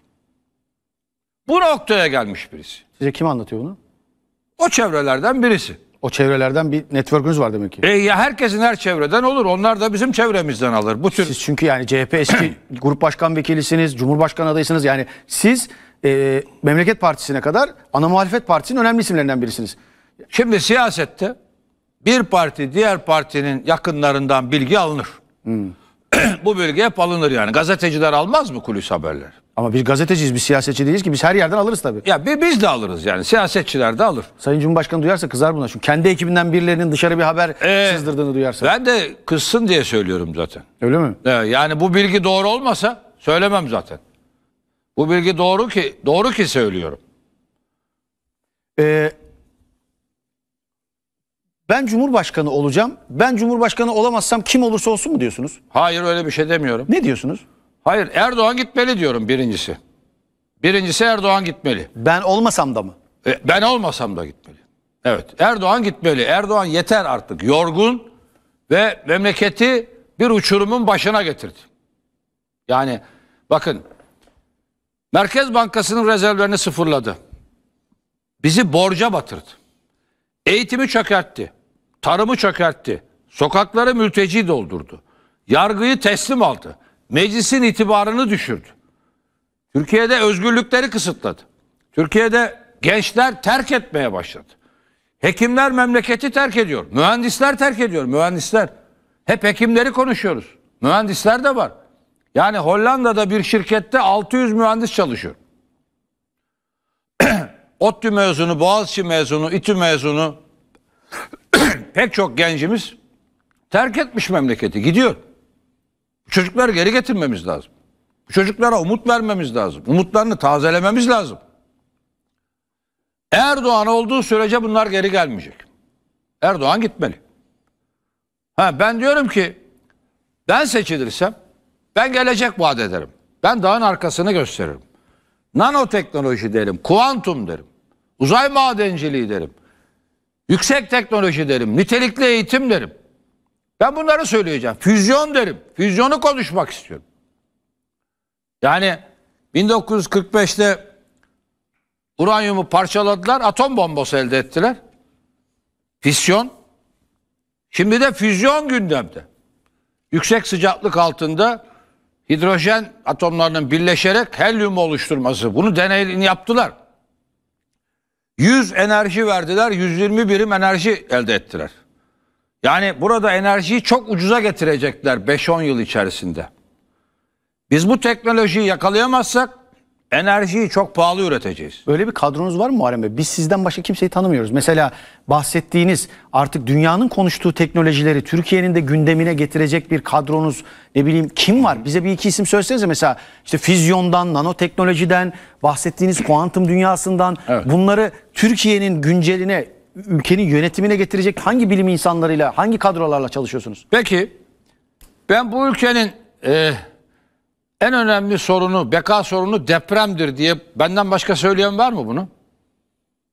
Speaker 2: Bu noktaya gelmiş birisi. Size kim anlatıyor bunu? O çevrelerden birisi. O çevrelerden
Speaker 1: bir network'ünüz var demek ki. E ya herkesin her çevreden olur. Onlar da bizim çevremizden alır. Bu tür Siz çünkü yani CHP eski grup başkan vekilisiniz, cumhurbaşkanı adaysınız. Yani siz e, Memleket Partisi'ne kadar ana muhalefet partisinin önemli isimlerinden birisiniz. Şimdi siyasette bir parti diğer partinin yakınlarından bilgi alınır. Hmm.
Speaker 2: Bu bilgi hep alınır yani. Gazeteciler almaz mı kulis haberleri?
Speaker 1: Ama biz gazeteciyiz, biz siyasetçi değiliz ki biz her yerden alırız tabii. Ya biz de alırız yani siyasetçiler de alır. Sayın Cumhurbaşkanı duyarsa kızar buna. Çünkü kendi ekibinden birilerinin dışarı bir haber Ee, sızdırdığını duyarsa. Ben
Speaker 2: de kızsın diye söylüyorum zaten. Öyle mi? Ee, yani bu bilgi doğru olmasa söylemem zaten. Bu bilgi doğru ki doğru ki
Speaker 1: söylüyorum. Ee, ben Cumhurbaşkanı olacağım. Ben Cumhurbaşkanı olamazsam kim olursa olsun mu diyorsunuz? Hayır öyle bir
Speaker 2: şey demiyorum. Ne diyorsunuz? Hayır Erdoğan gitmeli diyorum birincisi. Birincisi Erdoğan gitmeli. Ben olmasam da mı? E, ben olmasam da gitmeli. Evet Erdoğan gitmeli. Erdoğan yeter artık yorgun ve memleketi bir uçurumun başına getirdi. Yani bakın Merkez Bankası'nın rezervlerini sıfırladı. Bizi borca batırdı. Eğitimi çökertti. Tarımı çökertti. Sokakları mülteci doldurdu. Yargıyı teslim aldı meclisin itibarını düşürdü. Türkiye'de özgürlükleri kısıtladı. Türkiye'de gençler terk etmeye başladı. Hekimler memleketi terk ediyor. Mühendisler terk ediyor. Mühendisler. Hep hekimleri konuşuyoruz. Mühendisler de var. Yani Hollanda'da bir şirkette 600 mühendis çalışıyor. ODTÜ mezunu, Boğaziçi mezunu, İTÜ mezunu pek çok gencimiz terk etmiş memleketi gidiyor. Çocukları geri getirmemiz lazım. Çocuklara umut vermemiz lazım. Umutlarını tazelememiz lazım. Erdoğan olduğu sürece bunlar geri gelmeyecek. Erdoğan gitmeli. Ha, ben diyorum ki ben seçilirsem ben gelecek vaat ederim. Ben dağın arkasını gösteririm. Nanoteknoloji derim, kuantum derim. Uzay madenciliği derim. Yüksek teknoloji derim, nitelikli eğitim derim. Ben bunları söyleyeceğim. Füzyon derim. Füzyonu konuşmak istiyorum. Yani 1945'te uranyumu parçaladılar, atom bombası elde ettiler. Füzyon. Şimdi de füzyon gündemde. Yüksek sıcaklık altında hidrojen atomlarının birleşerek helyum oluşturması. Bunu deneyini yaptılar. 100 enerji verdiler, 120 birim enerji elde ettiler. Yani burada enerjiyi çok ucuza getirecekler 5-10 yıl içerisinde. Biz bu teknolojiyi yakalayamazsak enerjiyi çok pahalı
Speaker 1: üreteceğiz. Öyle bir kadronuz var mı Muharrem Bey? Biz sizden başka kimseyi tanımıyoruz. Mesela bahsettiğiniz artık dünyanın konuştuğu teknolojileri Türkiye'nin de gündemine getirecek bir kadronuz ne bileyim kim var? Bize bir iki isim söylesenize mesela işte füzyondan, nanoteknolojiden, bahsettiğiniz kuantum dünyasından evet. bunları Türkiye'nin günceline ülkenin yönetimine getirecek hangi bilim insanlarıyla, hangi kadrolarla çalışıyorsunuz?
Speaker 2: Peki ben bu ülkenin e, en önemli sorunu, beka sorunu depremdir diye benden başka
Speaker 1: söyleyen var mı bunu?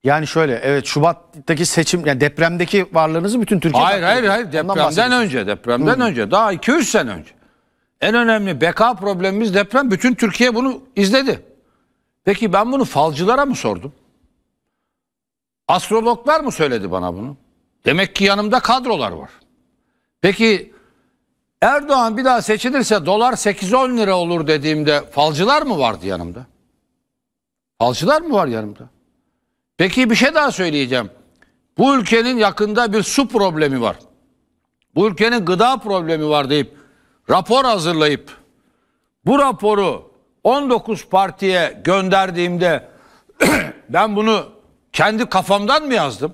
Speaker 1: Yani şöyle evet Şubat'taki seçim yani depremdeki varlığınızı bütün Türkiye Hayır hayır hayır depremden önce depremden Hı. önce daha 200 sene önce.
Speaker 2: En önemli beka problemimiz deprem bütün Türkiye bunu izledi. Peki ben bunu falcılara mı sordum? Astrologlar mı söyledi bana bunu? Demek ki yanımda kadrolar var. Peki Erdoğan bir daha seçilirse dolar 8-10 lira olur dediğimde falcılar mı vardı yanımda? Falcılar mı var yanımda? Peki bir şey daha söyleyeceğim. Bu ülkenin yakında bir su problemi var. Bu ülkenin gıda problemi var deyip rapor hazırlayıp bu raporu 19 partiye gönderdiğimde ben bunu kendi kafamdan mı yazdım?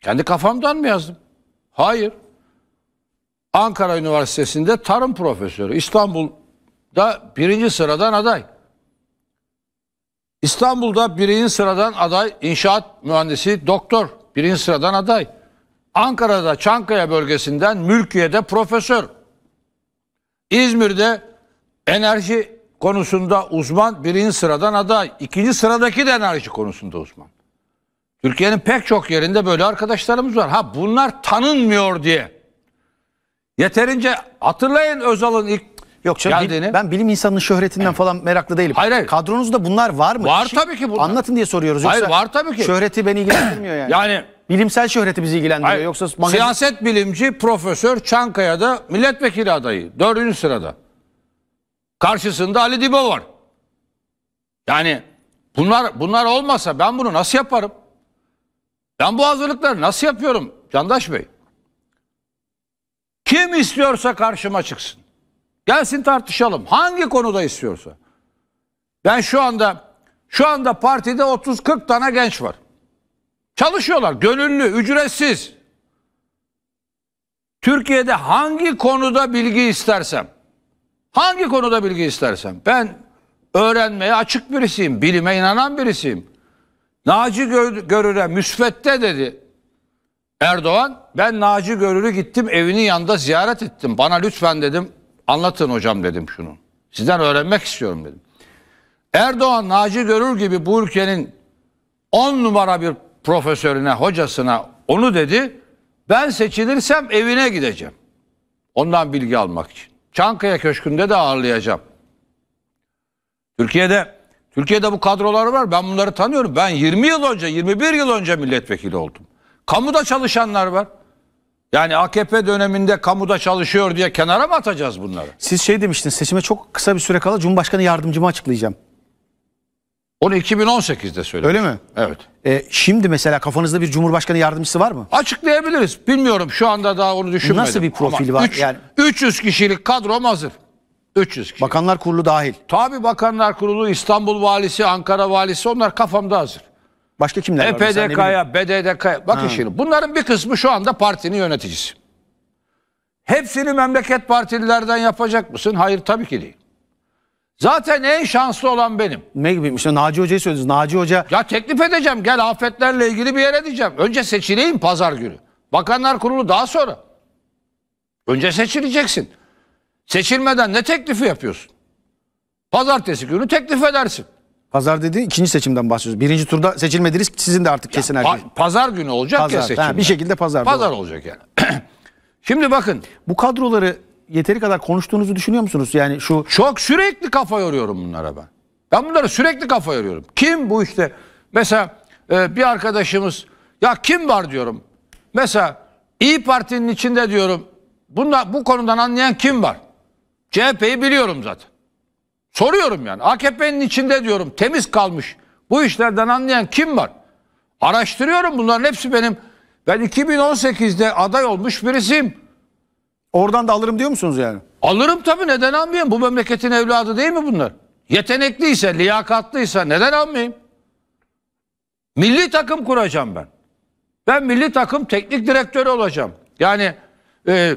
Speaker 2: Kendi kafamdan mı yazdım? Hayır. Ankara Üniversitesi'nde tarım profesörü. İstanbul'da birinci sıradan aday. İstanbul'da birinci sıradan aday inşaat mühendisi doktor. Birinci sıradan aday. Ankara'da Çankaya bölgesinden Mülkiye'de profesör. İzmir'de enerji konusunda uzman birinci sıradan aday. ikinci sıradaki de enerji konusunda uzman. Türkiye'nin pek çok yerinde böyle arkadaşlarımız var. Ha bunlar tanınmıyor diye. Yeterince hatırlayın Özal'ın ilk
Speaker 1: Yok canım geldiğini. ben bilim insanının şöhretinden falan meraklı değilim. Hayır, hayır. Kadronuzda bunlar var mı? Var Hiç, tabii ki bunlar. Anlatın diye soruyoruz. Yoksa hayır var tabii ki. Şöhreti beni ilgilendirmiyor yani. Yani bilimsel şöhreti bizi
Speaker 2: ilgilendiriyor. Hayır. Yoksa siyaset bilimci profesör Çankaya'da milletvekili adayı. Dördüncü sırada. Karşısında Ali Dibo var. Yani bunlar bunlar olmasa ben bunu nasıl yaparım? Ben bu hazırlıkları nasıl yapıyorum Candaş Bey? Kim istiyorsa karşıma çıksın. Gelsin tartışalım. Hangi konuda istiyorsa. Ben şu anda şu anda partide 30-40 tane genç var. Çalışıyorlar gönüllü, ücretsiz. Türkiye'de hangi konuda bilgi istersem Hangi konuda bilgi istersen. Ben öğrenmeye açık birisiyim. Bilime inanan birisiyim. Naci Görür'e Müsfette dedi Erdoğan. Ben Naci Görür'ü gittim evinin yanında ziyaret ettim. Bana lütfen dedim anlatın hocam dedim şunu. Sizden öğrenmek istiyorum dedim. Erdoğan Naci Görür gibi bu ülkenin on numara bir profesörüne, hocasına onu dedi. Ben seçilirsem evine gideceğim. Ondan bilgi almak için. Çankaya Köşkü'nde de ağırlayacağım. Türkiye'de Türkiye'de bu kadrolar var. Ben bunları tanıyorum. Ben 20 yıl önce, 21 yıl önce milletvekili oldum. Kamuda çalışanlar var. Yani AKP döneminde kamuda çalışıyor diye kenara mı atacağız bunları?
Speaker 1: Siz şey demiştiniz seçime çok kısa bir süre kala Cumhurbaşkanı yardımcımı açıklayacağım. Onu 2018'de söyledim. Öyle mi? Evet. E, şimdi mesela kafanızda bir cumhurbaşkanı yardımcısı var mı? Açıklayabiliriz. Bilmiyorum şu anda daha onu düşünmedim. Nasıl bir profil Ama var? Üç, yani 300 kişilik kadrom hazır.
Speaker 2: 300 kişi. Bakanlar Kurulu dahil. Tabii Bakanlar Kurulu, İstanbul Valisi, Ankara Valisi onlar kafamda hazır. Başka kimler var? EPDK'ya, BDDK'ya. Bakın ha. şimdi bunların bir kısmı şu anda partinin yöneticisi. Hepsini memleket partililerden yapacak mısın? Hayır tabii ki değil. Zaten en şanslı olan benim. Ne gibi? İşte Naci Hoca'yı söylediniz. Naci Hoca... Ya teklif edeceğim. Gel afetlerle ilgili bir yere diyeceğim. Önce seçileyim pazar günü. Bakanlar kurulu daha sonra. Önce seçileceksin. Seçilmeden
Speaker 1: ne teklifi yapıyorsun? Pazartesi günü teklif edersin. Pazar dediği ikinci seçimden bahsediyoruz. Birinci turda seçilmediniz sizin de artık kesin şey. pa- erken. Pazar günü olacak pazar, ya seçim. bir şekilde pazar. Pazar doğru. olacak yani. Şimdi bakın. Bu kadroları yeteri kadar konuştuğunuzu düşünüyor
Speaker 2: musunuz? Yani şu Çok sürekli kafa yoruyorum bunlara ben. Ben bunlara sürekli kafa yoruyorum. Kim bu işte? Mesela e, bir arkadaşımız ya kim var diyorum. Mesela İyi Parti'nin içinde diyorum. Bunda bu konudan anlayan kim var? CHP'yi biliyorum zaten. Soruyorum yani. AKP'nin içinde diyorum temiz kalmış. Bu işlerden anlayan kim var? Araştırıyorum bunların hepsi benim. Ben 2018'de aday olmuş birisiyim. Oradan da alırım diyor musunuz yani? Alırım tabii neden almayayım? Bu memleketin evladı değil mi bunlar? Yetenekliyse, liyakatlıysa neden almayayım? Milli takım kuracağım ben. Ben milli takım teknik direktörü olacağım. Yani e,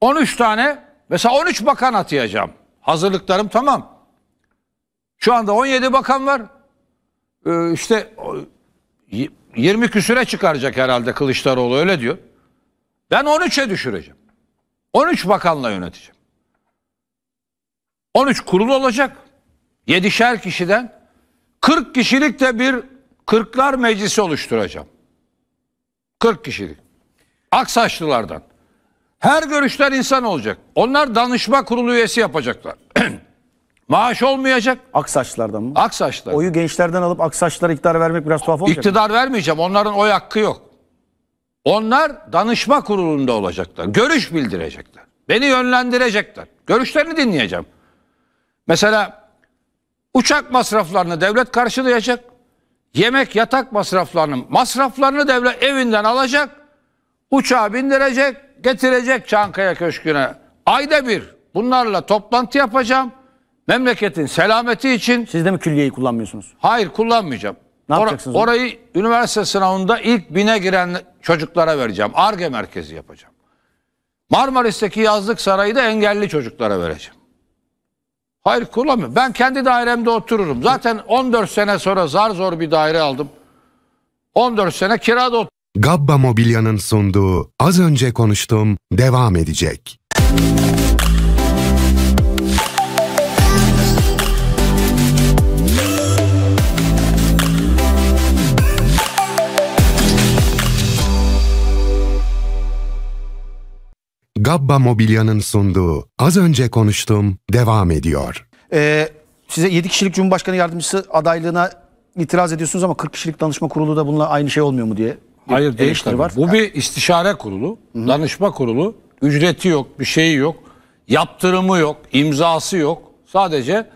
Speaker 2: 13 tane mesela 13 bakan atayacağım. Hazırlıklarım tamam. Şu anda 17 bakan var. E, işte 20 küsüre çıkaracak herhalde Kılıçdaroğlu öyle diyor. Ben 13'e düşüreceğim. 13 bakanla yöneteceğim. 13 kurul olacak. 7'şer kişiden 40 kişilik de bir 40'lar meclisi oluşturacağım. 40 kişilik. Aksaçlılardan. Her görüşten insan olacak. Onlar danışma kurulu üyesi yapacaklar. Maaş olmayacak. Aksaçlardan mı? Aksaçlar. Oyu gençlerden
Speaker 1: alıp aksaçlara iktidar vermek biraz tuhaf olacak.
Speaker 2: İktidar mı? vermeyeceğim. Onların oy hakkı yok. Onlar danışma kurulunda olacaklar. Görüş bildirecekler. Beni yönlendirecekler. Görüşlerini dinleyeceğim. Mesela uçak masraflarını devlet karşılayacak. Yemek yatak masraflarını, masraflarını devlet evinden alacak. uçağı bindirecek, getirecek Çankaya Köşkü'ne. Ayda bir bunlarla toplantı yapacağım. Memleketin selameti için. Siz de mi külliyeyi kullanmıyorsunuz? Hayır kullanmayacağım. Ne Or yapacaksınız? Orayı üniversite sınavında ilk bine giren Çocuklara vereceğim. Arge merkezi yapacağım. Marmaris'teki yazlık sarayı da engelli çocuklara vereceğim. Hayır kullanmıyorum. Ben kendi dairemde otururum. Zaten 14 sene sonra zar zor bir daire aldım. 14 sene kirada oturuyorum.
Speaker 1: Gabba Mobilya'nın sunduğu az önce konuştum devam edecek. Gabba Mobilya'nın sunduğu Az Önce Konuştum devam ediyor. Ee, size 7 kişilik Cumhurbaşkanı Yardımcısı adaylığına itiraz ediyorsunuz ama 40 kişilik danışma kurulu da bununla aynı şey olmuyor mu diye Hayır değil tabii. Var. Bu yani. bir
Speaker 2: istişare kurulu, Hı-hı. danışma kurulu. Ücreti yok, bir şeyi yok, yaptırımı yok, imzası yok. Sadece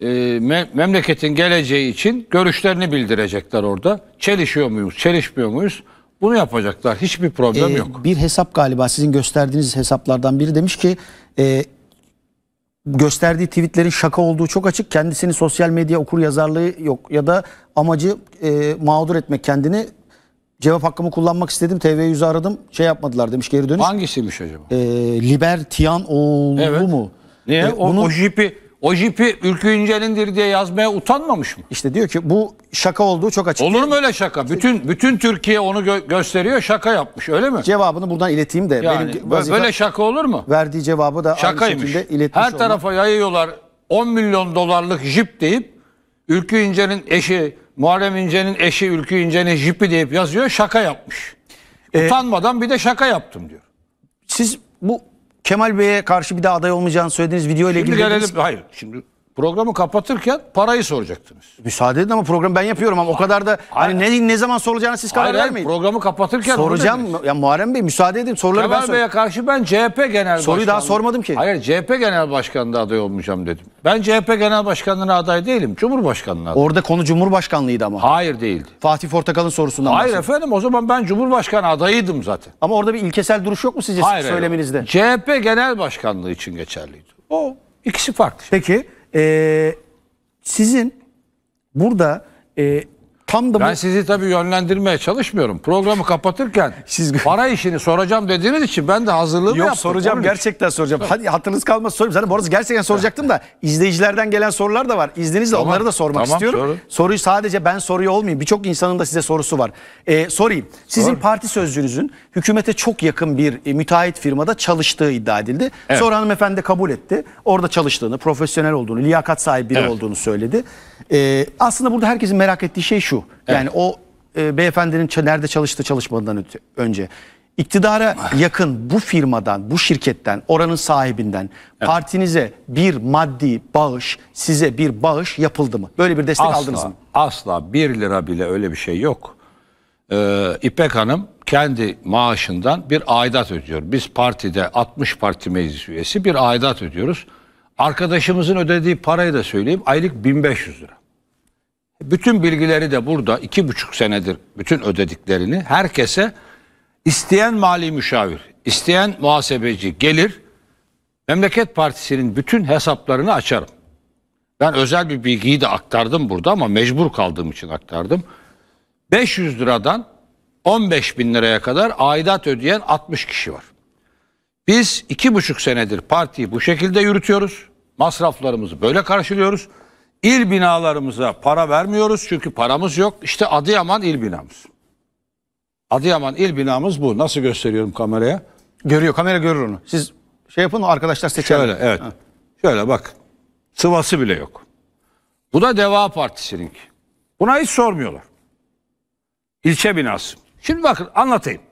Speaker 2: e, me- memleketin geleceği için görüşlerini bildirecekler orada. Çelişiyor muyuz, çelişmiyor muyuz? Bunu yapacaklar. Hiçbir problem ee, yok.
Speaker 1: Bir hesap galiba sizin gösterdiğiniz hesaplardan biri demiş ki e, gösterdiği tweetlerin şaka olduğu çok açık. Kendisini sosyal medya okur yazarlığı yok ya da amacı e, mağdur etmek kendini. Cevap hakkımı kullanmak istedim. tv yüzü aradım. Şey yapmadılar demiş geri dönüş. Hangisiymiş acaba? E, Libertian oğlu evet. mu? Niye? E, o, bunun... o
Speaker 2: jipi o jipi Ülkü İncel'indir diye yazmaya utanmamış mı? İşte diyor ki bu şaka olduğu çok açık. Olur mu öyle şaka? Bütün bütün Türkiye onu gö gösteriyor şaka yapmış
Speaker 1: öyle mi? Cevabını buradan ileteyim de. Yani, benim böyle şaka olur mu? Verdiği cevabı da Şakaymış. aynı şekilde iletmiş. Her tarafa
Speaker 2: olmak. yayıyorlar 10 milyon dolarlık jip deyip Ülkü İnce'nin eşi Muharrem İnce'nin eşi Ülkü İnce'nin jipi deyip yazıyor şaka yapmış. Ee,
Speaker 1: Utanmadan bir de şaka yaptım diyor. Siz bu Kemal Bey'e karşı bir daha aday olmayacağını söylediğiniz video ile ilgili... Şimdi gelelim, hayır şimdi Programı kapatırken parayı soracaktınız. Müsaade edin ama program ben yapıyorum ama o kadar da hani ne, ne zaman soracağını siz karar hayır, vermeyin.
Speaker 2: programı kapatırken soracağım.
Speaker 1: Ya Muharrem Bey müsaade edin soruları Kemal ben Bey'e
Speaker 2: karşı ben CHP Genel Soruyu daha sormadım ki. Hayır CHP Genel Başkanlığı adayı olmayacağım dedim. Ben CHP Genel Başkanlığı'na aday değilim. Cumhurbaşkanlığı adayı. Orada
Speaker 1: konu Cumhurbaşkanlığıydı ama. Hayır değildi. Fatih Portakal'ın sorusundan Hayır bahsedin. efendim o zaman ben Cumhurbaşkanı adayıydım zaten. Ama orada bir ilkesel duruş yok mu sizce hayır, söyleminizde? Hayır.
Speaker 2: CHP Genel Başkanlığı için geçerliydi.
Speaker 1: O ikisi farklı. Şey. Peki ee, sizin burada
Speaker 2: e, Tam da ben bu... sizi tabii yönlendirmeye çalışmıyorum. Programı kapatırken siz para işini soracağım dediğiniz için ben de hazırlığımı Yok, yaptım. soracağım gerçekten soracağım. Evet. Hadi
Speaker 1: hatınız kalmaz sorayım. Zaten bu arada gerçekten soracaktım da izleyicilerden gelen sorular da var. İzninizle tamam, onları da sormak tamam, istiyorum. Sorun. Soruyu sadece ben soruyor olmayayım. Birçok insanın da size sorusu var. Ee, sorayım. Sizin Sor. parti sözcünüzün hükümete çok yakın bir e, müteahhit firmada çalıştığı iddia edildi. Evet. Sonra hanımefendi kabul etti. Orada çalıştığını, profesyonel olduğunu, liyakat sahibi biri evet. olduğunu söyledi. Ee, aslında burada herkesin merak ettiği şey şu. Evet. Yani o e, beyefendinin nerede çalıştı çalışmadan önce. iktidara yakın bu firmadan, bu şirketten, oranın sahibinden evet. partinize bir maddi bağış, size bir bağış yapıldı mı? Böyle bir destek asla, aldınız mı?
Speaker 2: Asla. Bir lira bile öyle bir şey yok. Ee, İpek Hanım kendi maaşından bir aidat ödüyor. Biz partide 60 parti meclis üyesi bir aidat ödüyoruz. Arkadaşımızın ödediği parayı da söyleyeyim aylık 1500 lira bütün bilgileri de burada iki buçuk senedir bütün ödediklerini herkese isteyen mali müşavir, isteyen muhasebeci gelir Memleket Partisi'nin bütün hesaplarını açarım. Ben özel bir bilgiyi de aktardım burada ama mecbur kaldığım için aktardım. 500 liradan 15 bin liraya kadar aidat ödeyen 60 kişi var. Biz iki buçuk senedir partiyi bu şekilde yürütüyoruz. Masraflarımızı böyle karşılıyoruz. İl binalarımıza para vermiyoruz çünkü paramız yok. İşte Adıyaman il binamız. Adıyaman il binamız bu. Nasıl gösteriyorum kameraya? Görüyor. Kamera görür onu. Siz şey yapın arkadaşlar seçer. Şöyle evet. Ha. Şöyle bak. Sıvası bile yok. Bu da Deva Partisi'ninki. Buna hiç sormuyorlar. İlçe binası. Şimdi bakın anlatayım.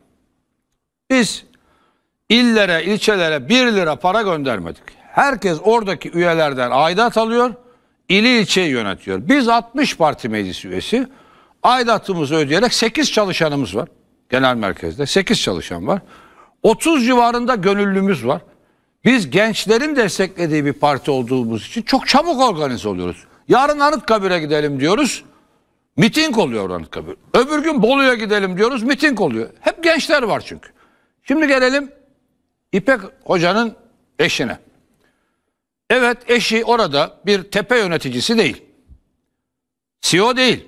Speaker 2: Biz illere, ilçelere 1 lira para göndermedik. Herkes oradaki üyelerden aidat alıyor ili ilçe yönetiyor. Biz 60 parti meclis üyesi aidatımızı ödeyerek 8 çalışanımız var. Genel merkezde 8 çalışan var. 30 civarında gönüllümüz var. Biz gençlerin desteklediği bir parti olduğumuz için çok çabuk organize oluyoruz. Yarın Anıtkabir'e gidelim diyoruz. Miting oluyor Anıtkabir. Öbür gün Bolu'ya gidelim diyoruz. Miting oluyor. Hep gençler var çünkü. Şimdi gelelim İpek Hoca'nın eşine. Evet eşi orada bir tepe yöneticisi değil. CEO değil.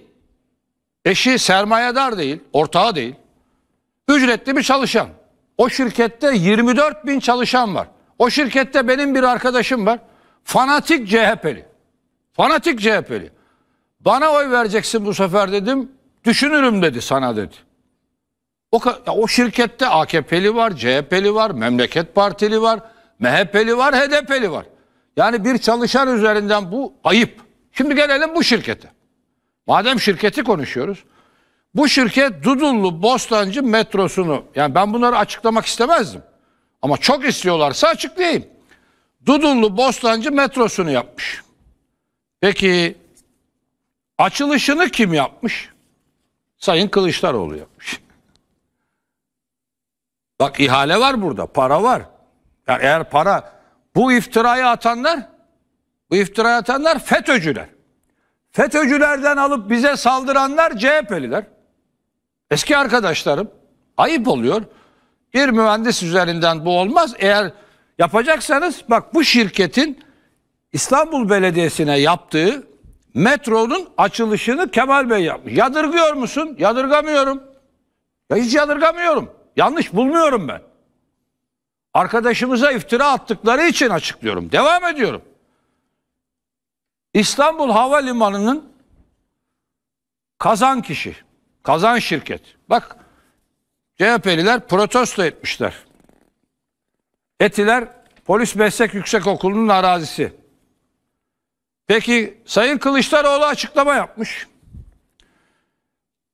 Speaker 2: Eşi sermayedar değil, ortağı değil. Ücretli bir çalışan. O şirkette 24 bin çalışan var. O şirkette benim bir arkadaşım var. Fanatik CHP'li. Fanatik CHP'li. Bana oy vereceksin bu sefer dedim. Düşünürüm dedi sana dedi. O, o şirkette AKP'li var, CHP'li var, Memleket Partili var, MHP'li var, HDP'li var. Yani bir çalışan üzerinden bu ayıp. Şimdi gelelim bu şirkete. Madem şirketi konuşuyoruz. Bu şirket Dudullu Bostancı metrosunu yani ben bunları açıklamak istemezdim. Ama çok istiyorlarsa açıklayayım. Dudullu Bostancı metrosunu yapmış. Peki açılışını kim yapmış? Sayın Kılıçdaroğlu yapmış. Bak ihale var burada, para var. Yani eğer para bu iftirayı atanlar, bu iftirayı atanlar FETÖ'cüler. FETÖ'cülerden alıp bize saldıranlar CHP'liler. Eski arkadaşlarım. Ayıp oluyor. Bir mühendis üzerinden bu olmaz. Eğer yapacaksanız bak bu şirketin İstanbul Belediyesi'ne yaptığı metronun açılışını Kemal Bey yapmış. Yadırgıyor musun? Yadırgamıyorum. Ya hiç yadırgamıyorum. Yanlış bulmuyorum ben arkadaşımıza iftira attıkları için açıklıyorum. Devam ediyorum. İstanbul Havalimanı'nın kazan kişi, kazan şirket. Bak CHP'liler protesto etmişler. Etiler Polis Meslek yüksek okulunun arazisi. Peki Sayın Kılıçdaroğlu açıklama yapmış.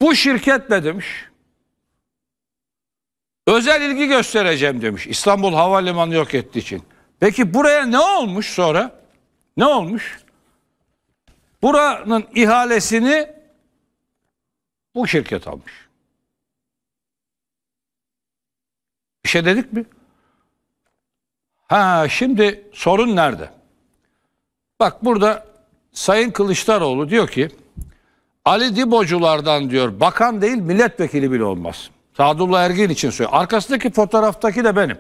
Speaker 2: Bu şirketle demiş özel ilgi göstereceğim demiş. İstanbul Havalimanı yok ettiği için. Peki buraya ne olmuş sonra? Ne olmuş? Buranın ihalesini bu şirket almış. Bir şey dedik mi? Ha şimdi sorun nerede? Bak burada Sayın Kılıçdaroğlu diyor ki Ali Diboculardan diyor bakan değil milletvekili bile olmaz. Sadullah Ergin için söylüyorum. Arkasındaki fotoğraftaki de benim.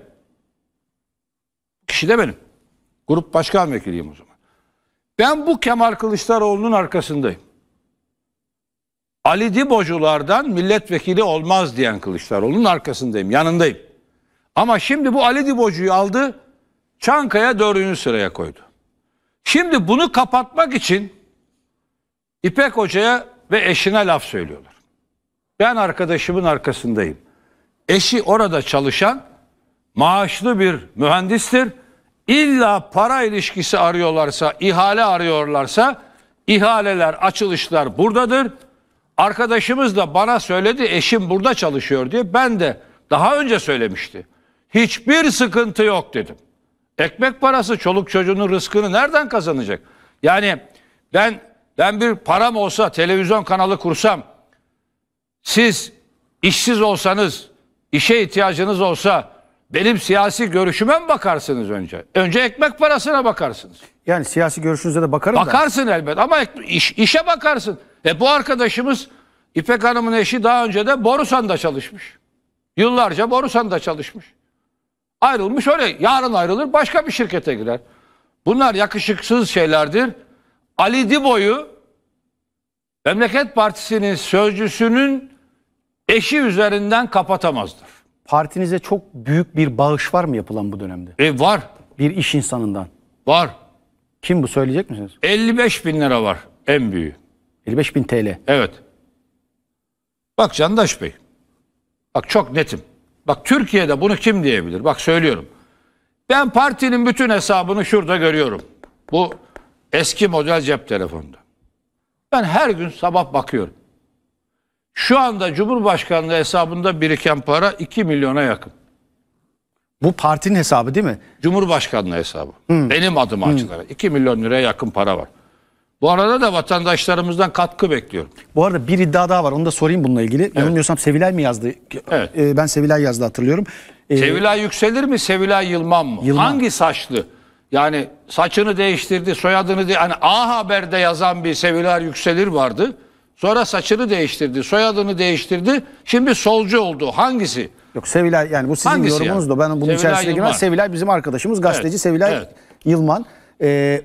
Speaker 2: Kişi de benim. Grup başkan vekiliyim o zaman. Ben bu Kemal Kılıçdaroğlu'nun arkasındayım. Ali Diboculardan milletvekili olmaz diyen Kılıçdaroğlu'nun arkasındayım, yanındayım. Ama şimdi bu Ali Dibocu'yu aldı, Çankaya dördüncü sıraya koydu. Şimdi bunu kapatmak için İpek Hoca'ya ve eşine laf söylüyorlar. Ben arkadaşımın arkasındayım. Eşi orada çalışan maaşlı bir mühendistir. İlla para ilişkisi arıyorlarsa, ihale arıyorlarsa ihaleler, açılışlar buradadır. Arkadaşımız da bana söyledi eşim burada çalışıyor diye. Ben de daha önce söylemişti. Hiçbir sıkıntı yok dedim. Ekmek parası çoluk çocuğunun rızkını nereden kazanacak? Yani ben ben bir param olsa televizyon kanalı kursam siz işsiz olsanız, işe ihtiyacınız olsa benim siyasi görüşüme mi bakarsınız önce? Önce ekmek parasına
Speaker 1: bakarsınız. Yani siyasi görüşünüze de bakarım Bakarsın
Speaker 2: da. elbet ama iş, işe bakarsın. E bu arkadaşımız İpek Hanım'ın eşi daha önce de Borusan'da çalışmış. Yıllarca Borusan'da çalışmış. Ayrılmış öyle yarın ayrılır başka bir şirkete girer. Bunlar yakışıksız şeylerdir. Ali Dibo'yu Memleket
Speaker 1: Partisi'nin sözcüsünün eşi üzerinden kapatamazlar. Partinize çok büyük bir bağış var mı yapılan bu dönemde? E var. Bir iş insanından. Var. Kim bu söyleyecek misiniz?
Speaker 2: 55 bin lira var en büyüğü.
Speaker 1: 55 bin TL.
Speaker 2: Evet. Bak Candaş Bey. Bak çok netim. Bak Türkiye'de bunu kim diyebilir? Bak söylüyorum. Ben partinin bütün hesabını şurada görüyorum. Bu eski model cep telefonunda. Ben her gün sabah bakıyorum. Şu anda Cumhurbaşkanlığı hesabında biriken para 2 milyona yakın.
Speaker 1: Bu partinin hesabı değil mi?
Speaker 2: Cumhurbaşkanlığı hesabı. Hmm. Benim adıma hmm. açılarak 2 milyon liraya yakın para var. Bu arada da vatandaşlarımızdan katkı bekliyorum.
Speaker 1: Bu arada bir iddia daha var. Onu da sorayım bununla ilgili. Evet. Yanılmıyorsam Sevilay mı yazdı? Evet. Ee, ben Sevilay yazdı hatırlıyorum. Ee, Sevilay
Speaker 2: yükselir mi? Sevilay Yılmam mı? Yılmam. Hangi saçlı? Yani saçını değiştirdi, soyadını de hani A Haber'de yazan bir Sevilay Yükselir vardı. Sonra saçını değiştirdi, soyadını değiştirdi. Şimdi solcu oldu. Hangisi?
Speaker 1: Yok Sevilay yani bu sizin Hangisi yorumunuz da ben bunun Sevilay içerisine Yılmaz. girmez. Sevilay bizim arkadaşımız gazeteci evet, Sevilay evet. Yılman. Ee,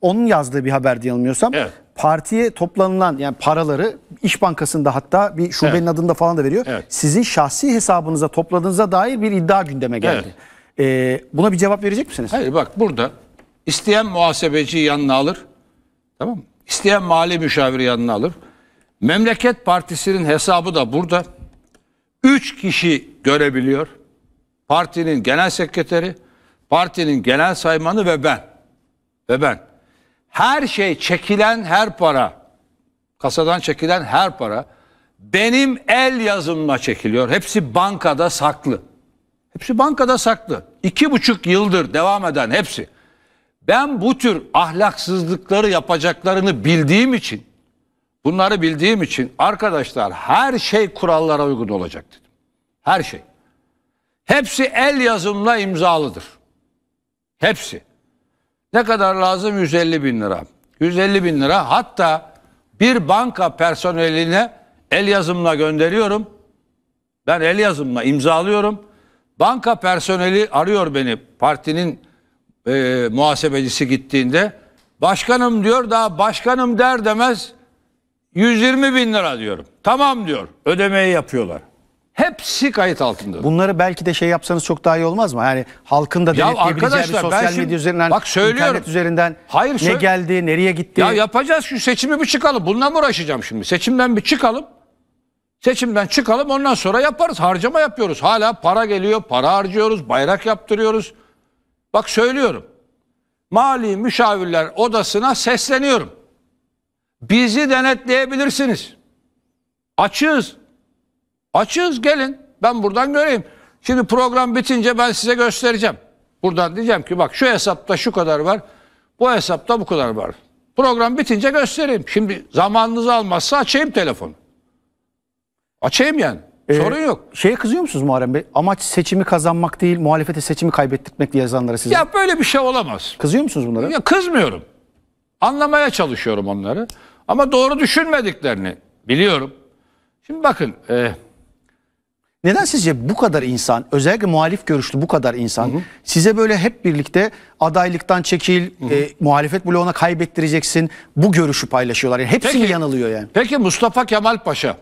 Speaker 1: onun yazdığı bir haberdi yanılmıyorsam. Evet. Partiye toplanılan yani paraları İş Bankası'nda hatta bir şubenin evet. adında falan da veriyor. Evet. Sizin şahsi hesabınıza topladığınıza dair bir iddia gündeme geldi. Evet. Ee, buna bir cevap verecek misiniz? Hayır
Speaker 2: bak burada isteyen muhasebeci yanına alır. Tamam mı? İsteyen mali müşaviri yanına alır. Memleket Partisi'nin hesabı da burada. Üç kişi görebiliyor. Partinin genel sekreteri, partinin genel saymanı ve ben. Ve ben. Her şey çekilen her para, kasadan çekilen her para benim el yazımla çekiliyor. Hepsi bankada saklı. Hepsi bankada saklı. İki buçuk yıldır devam eden hepsi. Ben bu tür ahlaksızlıkları yapacaklarını bildiğim için Bunları bildiğim için arkadaşlar her şey kurallara uygun olacak dedim. Her şey. Hepsi el yazımla imzalıdır. Hepsi. Ne kadar lazım? 150 bin lira. 150 bin lira hatta bir banka personeline el yazımla gönderiyorum. Ben el yazımla imzalıyorum. Banka personeli arıyor beni partinin e, muhasebecisi gittiğinde. Başkanım diyor daha başkanım der demez 120 bin lira diyorum. Tamam diyor. Ödemeyi yapıyorlar. Hepsi kayıt altında.
Speaker 1: Bunları belki de şey yapsanız çok daha iyi olmaz mı? Yani halkın da denetleyebileceği bir sosyal medya üzerinden, bak internet üzerinden Hayır, ne geldi, nereye gitti? Ya
Speaker 2: yapacağız şu seçimi bir çıkalım. Bununla mı uğraşacağım şimdi? Seçimden bir çıkalım. Seçimden çıkalım ondan sonra yaparız. Harcama yapıyoruz. Hala para geliyor, para harcıyoruz, bayrak yaptırıyoruz. Bak söylüyorum. Mali müşavirler odasına sesleniyorum bizi denetleyebilirsiniz. Açığız. Açığız gelin. Ben buradan göreyim. Şimdi program bitince ben size göstereceğim. Buradan diyeceğim ki bak şu hesapta şu kadar var. Bu hesapta bu kadar var. Program bitince göstereyim. Şimdi zamanınızı almazsa açayım telefonu.
Speaker 1: Açayım yani. Ee, Sorun yok. Şeye kızıyor musunuz Muharrem Bey? Amaç seçimi kazanmak değil, muhalefete seçimi kaybettirmek diye yazanlara size. Ya
Speaker 2: böyle bir şey olamaz. Kızıyor musunuz bunlara? Ya kızmıyorum. Anlamaya çalışıyorum onları. Ama doğru düşünmediklerini
Speaker 1: biliyorum. Şimdi bakın... E, neden sizce bu kadar insan özellikle muhalif görüşlü bu kadar insan hı hı. size böyle hep birlikte adaylıktan çekil, hı hı. E, muhalefet bloğuna kaybettireceksin bu görüşü paylaşıyorlar. Yani hepsi peki, yanılıyor yani? Peki
Speaker 2: Mustafa Kemal Paşa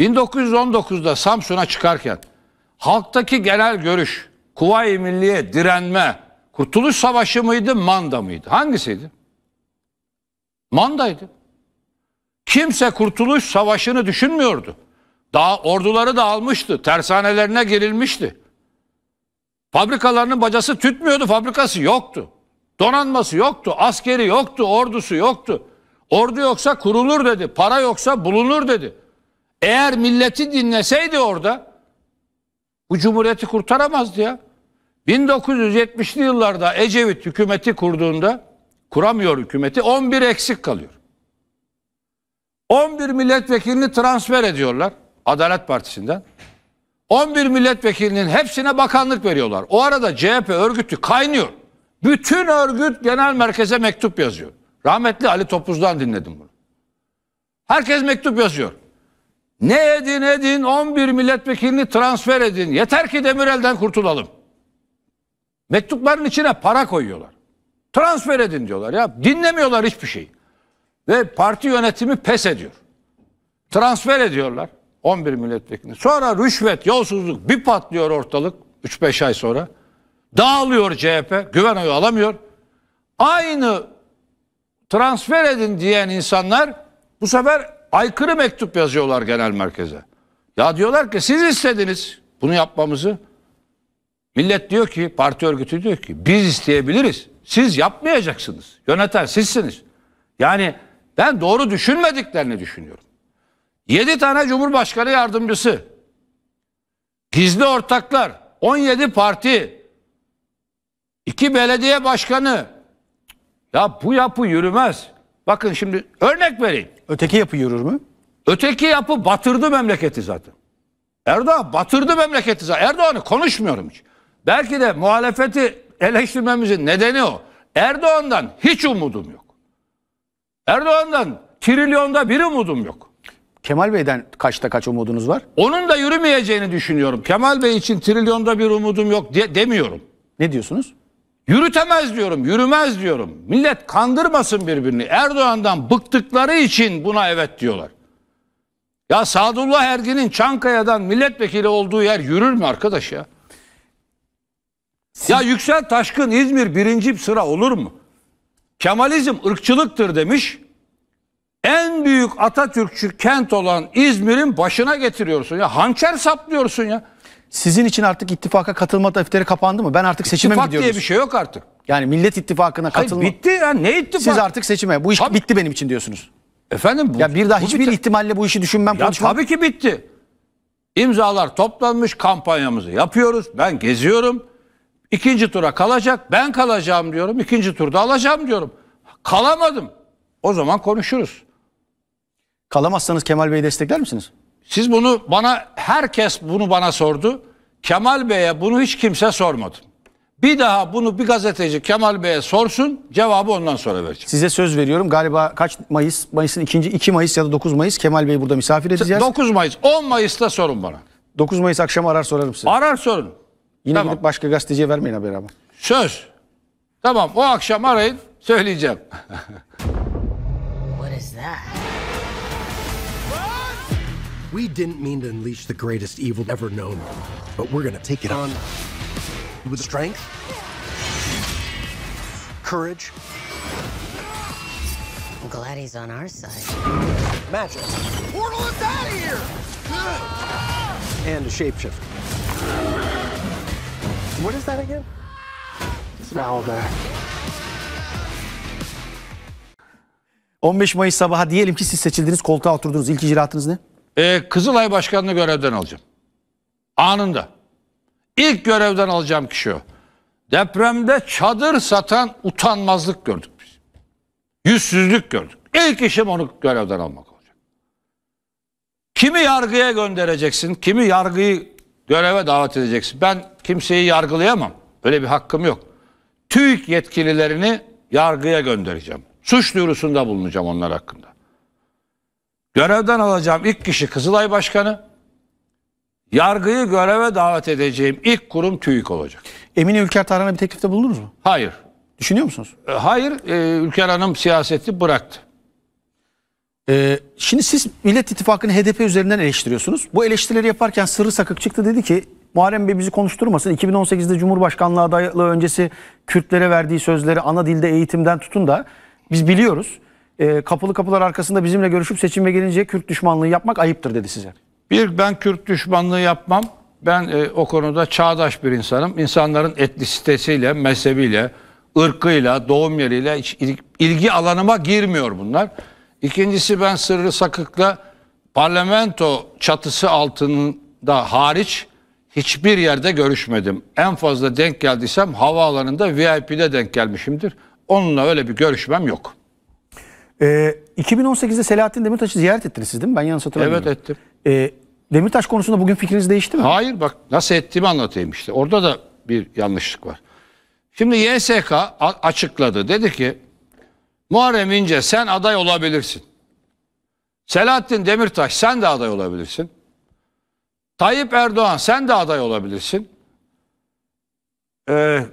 Speaker 2: 1919'da Samsun'a çıkarken halktaki genel görüş Kuvayi Milliye direnme Kurtuluş Savaşı mıydı Manda mıydı? Hangisiydi? Mandaydı. Kimse kurtuluş savaşını düşünmüyordu. Daha orduları da almıştı. Tersanelerine girilmişti. Fabrikalarının bacası tütmüyordu. Fabrikası yoktu. Donanması yoktu. Askeri yoktu. Ordusu yoktu. Ordu yoksa kurulur dedi. Para yoksa bulunur dedi. Eğer milleti dinleseydi orada bu cumhuriyeti kurtaramazdı ya. 1970'li yıllarda Ecevit hükümeti kurduğunda kuramıyor hükümeti 11 eksik kalıyor. 11 milletvekilini transfer ediyorlar Adalet Partisi'nden. 11 milletvekilinin hepsine bakanlık veriyorlar. O arada CHP örgütü kaynıyor. Bütün örgüt genel merkeze mektup yazıyor. Rahmetli Ali Topuz'dan dinledim bunu. Herkes mektup yazıyor. Ne edin edin 11 milletvekilini transfer edin. Yeter ki Demirel'den kurtulalım. Mektupların içine para koyuyorlar. Transfer edin diyorlar ya. Dinlemiyorlar hiçbir şeyi. Ve parti yönetimi pes ediyor. Transfer ediyorlar 11 milletvekili. Sonra rüşvet, yolsuzluk bir patlıyor ortalık 3-5 ay sonra. Dağılıyor CHP, güven oyu alamıyor. Aynı transfer edin diyen insanlar bu sefer aykırı mektup yazıyorlar genel merkeze. Ya diyorlar ki siz istediniz bunu yapmamızı. Millet diyor ki, parti örgütü diyor ki biz isteyebiliriz. Siz yapmayacaksınız. Yöneten sizsiniz. Yani ben doğru düşünmediklerini düşünüyorum. Yedi tane Cumhurbaşkanı yardımcısı, gizli ortaklar, 17 parti, iki belediye başkanı. Ya bu yapı yürümez. Bakın şimdi örnek vereyim. Öteki yapı yürür mü? Öteki yapı batırdı memleketi zaten. Erdoğan batırdı memleketi zaten. Erdoğan'ı konuşmuyorum hiç. Belki de muhalefeti eleştirmemizin nedeni o. Erdoğan'dan hiç umudum yok. Erdoğan'dan trilyonda bir umudum yok. Kemal Bey'den kaçta kaç umudunuz var? Onun da yürümeyeceğini düşünüyorum. Kemal Bey için trilyonda bir umudum yok de demiyorum. Ne diyorsunuz? Yürütemez diyorum, yürümez diyorum. Millet kandırmasın birbirini. Erdoğan'dan bıktıkları için buna evet diyorlar. Ya Sadullah Ergin'in Çankaya'dan milletvekili olduğu yer yürür mü arkadaş ya? Siz... Ya Yüksel Taşkın İzmir birinci sıra olur mu? Kemalizm ırkçılıktır demiş. En büyük Atatürkçü
Speaker 1: kent olan İzmir'in başına getiriyorsun ya. Hançer saplıyorsun ya. Sizin için artık ittifaka katılma defteri kapandı mı? Ben artık seçime İttifak mi İttifak diye bir şey yok artık. Yani Millet İttifakı'na katılma. Hayır bitti ya ne ittifak? Siz artık seçime. Bu iş Tabii. bitti benim için diyorsunuz. Efendim bu, ya bir daha hiçbir bitti. ihtimalle bu işi düşünmem ya konuşmam. Tabii ki bitti. İmzalar toplanmış kampanyamızı yapıyoruz.
Speaker 2: Ben geziyorum. İkinci tura kalacak. Ben kalacağım diyorum. İkinci turda alacağım diyorum. Kalamadım. O zaman konuşuruz. Kalamazsanız Kemal Bey'i destekler misiniz? Siz bunu bana herkes bunu bana sordu. Kemal Bey'e bunu hiç kimse sormadı. Bir daha bunu bir gazeteci Kemal Bey'e sorsun cevabı ondan sonra vereceğim.
Speaker 1: Size söz veriyorum galiba kaç Mayıs? Mayıs'ın ikinci 2 Mayıs ya da 9 Mayıs Kemal Bey'i burada misafir edeceğiz. 9 Mayıs 10 Mayıs'ta sorun bana. 9 Mayıs akşamı arar sorarım size. Arar sorun. Yine Tamam. gidip başka gazeteciye vermeyin haberi ama. Söz. Tamam o akşam arayın
Speaker 2: söyleyeceğim. What is that?
Speaker 1: We didn't mean to unleash the greatest evil ever known, but we're gonna take it on with strength, courage, I'm glad he's on our side. magic. Portal is out of here! And a shapeshifter. What is that again? Smallder. 15 Mayıs sabaha diyelim ki siz seçildiniz, koltuğa oturdunuz. İlk icraatınız ne?
Speaker 2: Ee, Kızılay Başkanı'nı görevden alacağım. Anında. İlk görevden alacağım kişi o. Depremde çadır satan utanmazlık gördük biz. Yüzsüzlük gördük. İlk işim onu görevden almak olacak. Kimi yargıya göndereceksin, kimi yargıyı göreve davet edeceksin. Ben kimseyi yargılayamam. Öyle bir hakkım yok. TÜİK yetkililerini yargıya göndereceğim. Suç duyurusunda bulunacağım onlar hakkında. Görevden alacağım ilk kişi Kızılay Başkanı. Yargıyı göreve davet edeceğim
Speaker 1: ilk kurum TÜİK olacak. Emine Ülker Tarhan'a bir teklifte bulundunuz mu? Hayır. Düşünüyor musunuz?
Speaker 2: Ee, hayır. Ee, Ülker Hanım siyaseti bıraktı.
Speaker 1: Ee, şimdi siz Millet İttifakı'nı HDP üzerinden eleştiriyorsunuz. Bu eleştirileri yaparken Sırrı Sakık çıktı dedi ki Muharrem Bey bizi konuşturmasın. 2018'de Cumhurbaşkanlığı adaylığı öncesi Kürtlere verdiği sözleri ana dilde eğitimden tutun da biz biliyoruz. E, kapılı kapılar arkasında bizimle görüşüp seçime gelince Kürt düşmanlığı yapmak ayıptır dedi size.
Speaker 2: Bir ben Kürt düşmanlığı yapmam. Ben e, o konuda çağdaş bir insanım. İnsanların etnisitesiyle, mezhebiyle, ırkıyla, doğum yeriyle hiç ilgi alanıma girmiyor bunlar. İkincisi ben Sırrı Sakık'la parlamento çatısı altında hariç hiçbir yerde görüşmedim. En fazla denk geldiysem havaalanında VIP'de denk gelmişimdir. Onunla öyle bir görüşmem yok.
Speaker 1: Ee, 2018'de Selahattin Demirtaş'ı ziyaret ettiniz siz değil mi? Ben yanlış hatırlamıyorum. Evet ettim. Ee, Demirtaş konusunda bugün fikriniz değişti mi?
Speaker 2: Hayır bak nasıl ettiğimi anlatayım işte. Orada da bir yanlışlık var. Şimdi YSK açıkladı. Dedi ki Muharrem İnce sen aday olabilirsin. Selahattin Demirtaş sen de aday olabilirsin. Tayyip Erdoğan sen de aday olabilirsin. Ee,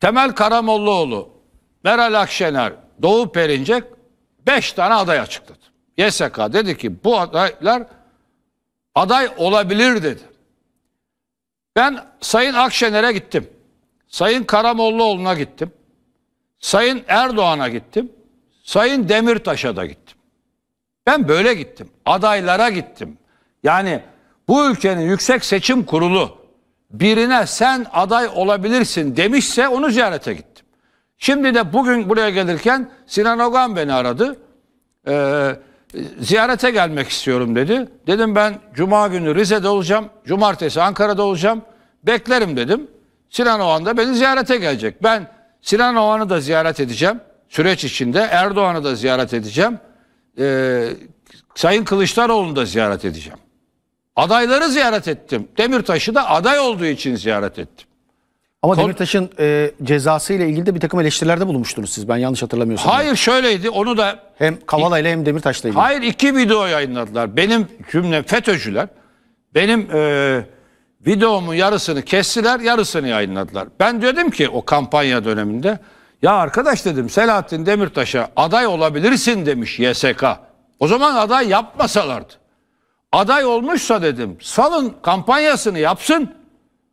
Speaker 2: Temel Karamollaoğlu, Meral Akşener, Doğu Perinçek 5 tane aday açıkladı. YSK dedi ki bu adaylar aday olabilir dedi. Ben Sayın Akşener'e gittim. Sayın Karamollaoğlu'na gittim. Sayın Erdoğan'a gittim. Sayın Demirtaş'a da gittim. Ben böyle gittim. Adaylara gittim. Yani bu ülkenin Yüksek Seçim Kurulu birine sen aday olabilirsin demişse onu ziyarete gittim. Şimdi de bugün buraya gelirken Sinan Ogan beni aradı. Ee, ziyarete gelmek istiyorum dedi. Dedim ben cuma günü Rize'de olacağım. Cumartesi Ankara'da olacağım. Beklerim dedim. Sinan Oğan da beni ziyarete gelecek. Ben Sinan Oğan'ı da ziyaret edeceğim süreç içinde Erdoğan'ı da ziyaret edeceğim. Ee, Sayın Kılıçdaroğlu'nu da ziyaret edeceğim. Adayları ziyaret ettim. Demirtaş'ı da aday olduğu için ziyaret ettim.
Speaker 1: Ama Demirtaş'ın e, cezası ile ilgili de bir takım eleştirilerde bulunmuştunuz siz. Ben yanlış hatırlamıyorsam. Hayır yani. şöyleydi. Onu da hem Kavala ile hem Demirtaş'la ilgili.
Speaker 2: Hayır iki video yayınladılar. Benim cümle FETÖ'cüler benim e, videomun yarısını kestiler, yarısını yayınladılar. Ben dedim ki o kampanya döneminde ya arkadaş dedim Selahattin Demirtaş'a aday olabilirsin demiş YSK. O zaman aday yapmasalardı. Aday olmuşsa dedim salın kampanyasını yapsın.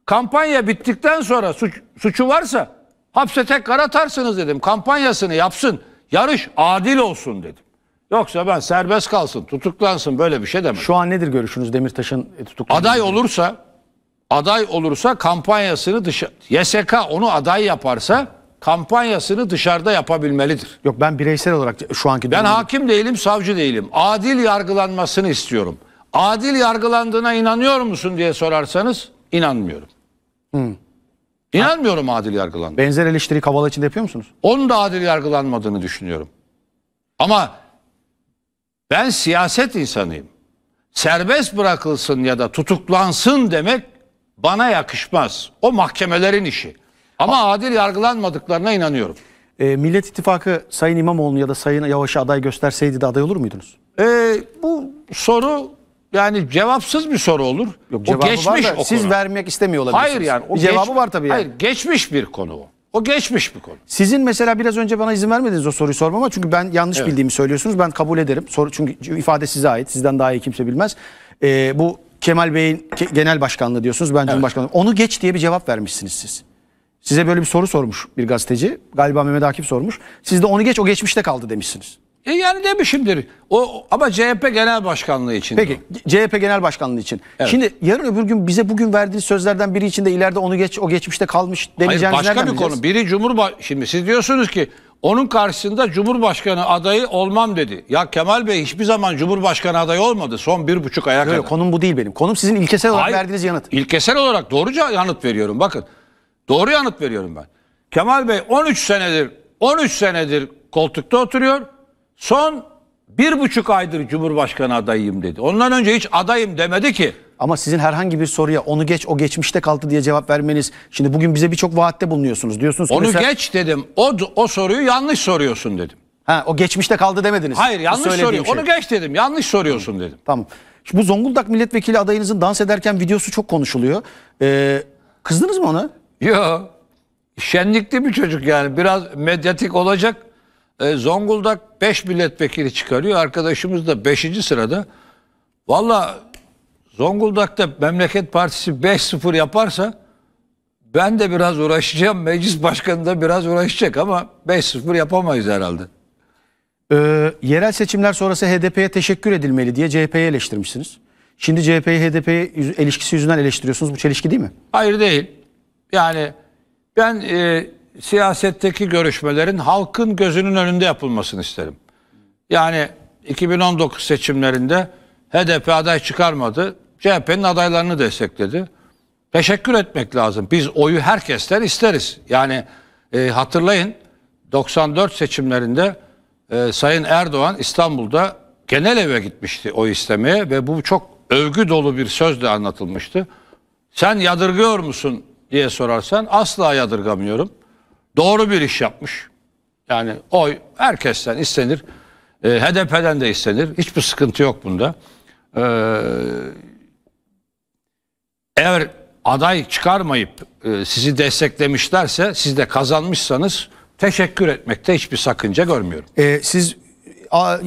Speaker 2: Kampanya bittikten sonra suç, suçu varsa hapse tekrar atarsınız dedim. Kampanyasını yapsın. Yarış adil olsun dedim. Yoksa ben serbest kalsın, tutuklansın böyle bir şey demedim. Şu an nedir görüşünüz Demirtaş'ın e, tutuklanması? Aday olursa, aday olursa kampanyasını dışa... YSK onu aday yaparsa kampanyasını dışarıda yapabilmelidir. Yok ben bireysel olarak şu anki... Ben hakim değilim, savcı değilim. Adil yargılanmasını istiyorum. Adil yargılandığına inanıyor musun diye sorarsanız inanmıyorum. Hmm. İnanmıyorum ha. adil yargılandığına.
Speaker 1: Benzer eleştiri Kavala içinde yapıyor musunuz?
Speaker 2: Onun da adil yargılanmadığını düşünüyorum. Ama ben siyaset insanıyım. Serbest bırakılsın ya da tutuklansın demek bana yakışmaz. O mahkemelerin işi. Ama adil yargılanmadıklarına inanıyorum.
Speaker 1: E, Millet İttifakı Sayın İmamoğlu'nu ya da Sayın Yavaş'ı aday gösterseydi de aday olur muydunuz? E, bu soru yani cevapsız bir soru olur. Yok, o geçmiş var da, o siz vermek istemiyor olabilirsiniz. Hayır yani. O bir cevabı var tabii yani. Hayır
Speaker 2: geçmiş bir konu o.
Speaker 1: O geçmiş bir konu. Sizin mesela biraz önce bana izin vermediniz o soruyu sormama. Çünkü ben yanlış evet. bildiğimi söylüyorsunuz. Ben kabul ederim. Soru, çünkü ifade size ait. Sizden daha iyi kimse bilmez. Ee, bu Kemal Bey'in genel başkanlığı diyorsunuz. Ben evet. cumhurbaşkanlığı. Onu geç diye bir cevap vermişsiniz siz. Size böyle bir soru sormuş bir gazeteci. Galiba Mehmet Akif sormuş. Siz de onu geç o geçmişte kaldı demişsiniz. E yani demişimdir. O ama CHP Genel Başkanlığı için. Peki CHP Genel Başkanlığı için. Evet. Şimdi yarın öbür gün bize bugün verdiğiniz sözlerden biri için de ileride onu geç o geçmişte kalmış demeyeceğiniz Hayır, başka bir konu.
Speaker 2: Biri Cumhurbaş şimdi siz diyorsunuz ki onun karşısında Cumhurbaşkanı adayı olmam dedi. Ya Kemal Bey hiçbir zaman Cumhurbaşkanı adayı olmadı. Son bir buçuk aya kadar. Konum bu değil benim. Konum sizin ilkesel olarak Hayır, verdiğiniz yanıt. İlkesel olarak doğruca yanıt veriyorum. Bakın Doğru yanıt veriyorum ben. Kemal Bey 13 senedir 13 senedir koltukta oturuyor. Son bir buçuk aydır Cumhurbaşkanı adayıyım dedi. Ondan önce hiç adayım demedi ki.
Speaker 1: Ama sizin herhangi bir soruya onu geç o geçmişte kaldı diye cevap vermeniz. Şimdi bugün bize birçok vaatte bulunuyorsunuz. Diyorsunuz onu mesela...
Speaker 2: geç dedim. O o soruyu yanlış
Speaker 1: soruyorsun dedim. Ha o geçmişte kaldı demediniz. Hayır yanlış soruyor. Şey. Onu geç dedim. Yanlış soruyorsun dedim. Tamam. Şimdi bu Zonguldak milletvekili adayınızın dans ederken videosu çok konuşuluyor. Ee, kızdınız mı ona? Yok Şenlikli bir çocuk yani. Biraz medyatik olacak.
Speaker 2: E, Zonguldak 5 milletvekili çıkarıyor. Arkadaşımız da 5. sırada. Valla Zonguldak'ta Memleket Partisi 5-0 yaparsa ben de biraz uğraşacağım. Meclis başkanı da biraz uğraşacak ama 5-0 yapamayız
Speaker 1: herhalde. Ee, yerel seçimler sonrası HDP'ye teşekkür edilmeli diye CHP'yi eleştirmişsiniz. Şimdi CHP'yi HDP ilişkisi yüzünden eleştiriyorsunuz. Bu çelişki değil mi?
Speaker 2: Hayır değil. Yani ben e, siyasetteki görüşmelerin halkın gözünün önünde yapılmasını isterim. Yani 2019 seçimlerinde HDP aday çıkarmadı. CHP'nin adaylarını destekledi. Teşekkür etmek lazım. Biz oyu herkesten isteriz. Yani e, hatırlayın 94 seçimlerinde e, Sayın Erdoğan İstanbul'da genel eve gitmişti oy istemeye ve bu çok övgü dolu bir sözle anlatılmıştı. Sen yadırgıyor musun diye sorarsan asla yadırgamıyorum. Doğru bir iş yapmış. Yani oy herkesten istenir. E, HDP'den de istenir. Hiçbir sıkıntı yok bunda. E, eğer aday çıkarmayıp e, sizi desteklemişlerse siz de kazanmışsanız teşekkür etmekte hiçbir sakınca görmüyorum.
Speaker 1: E, siz a,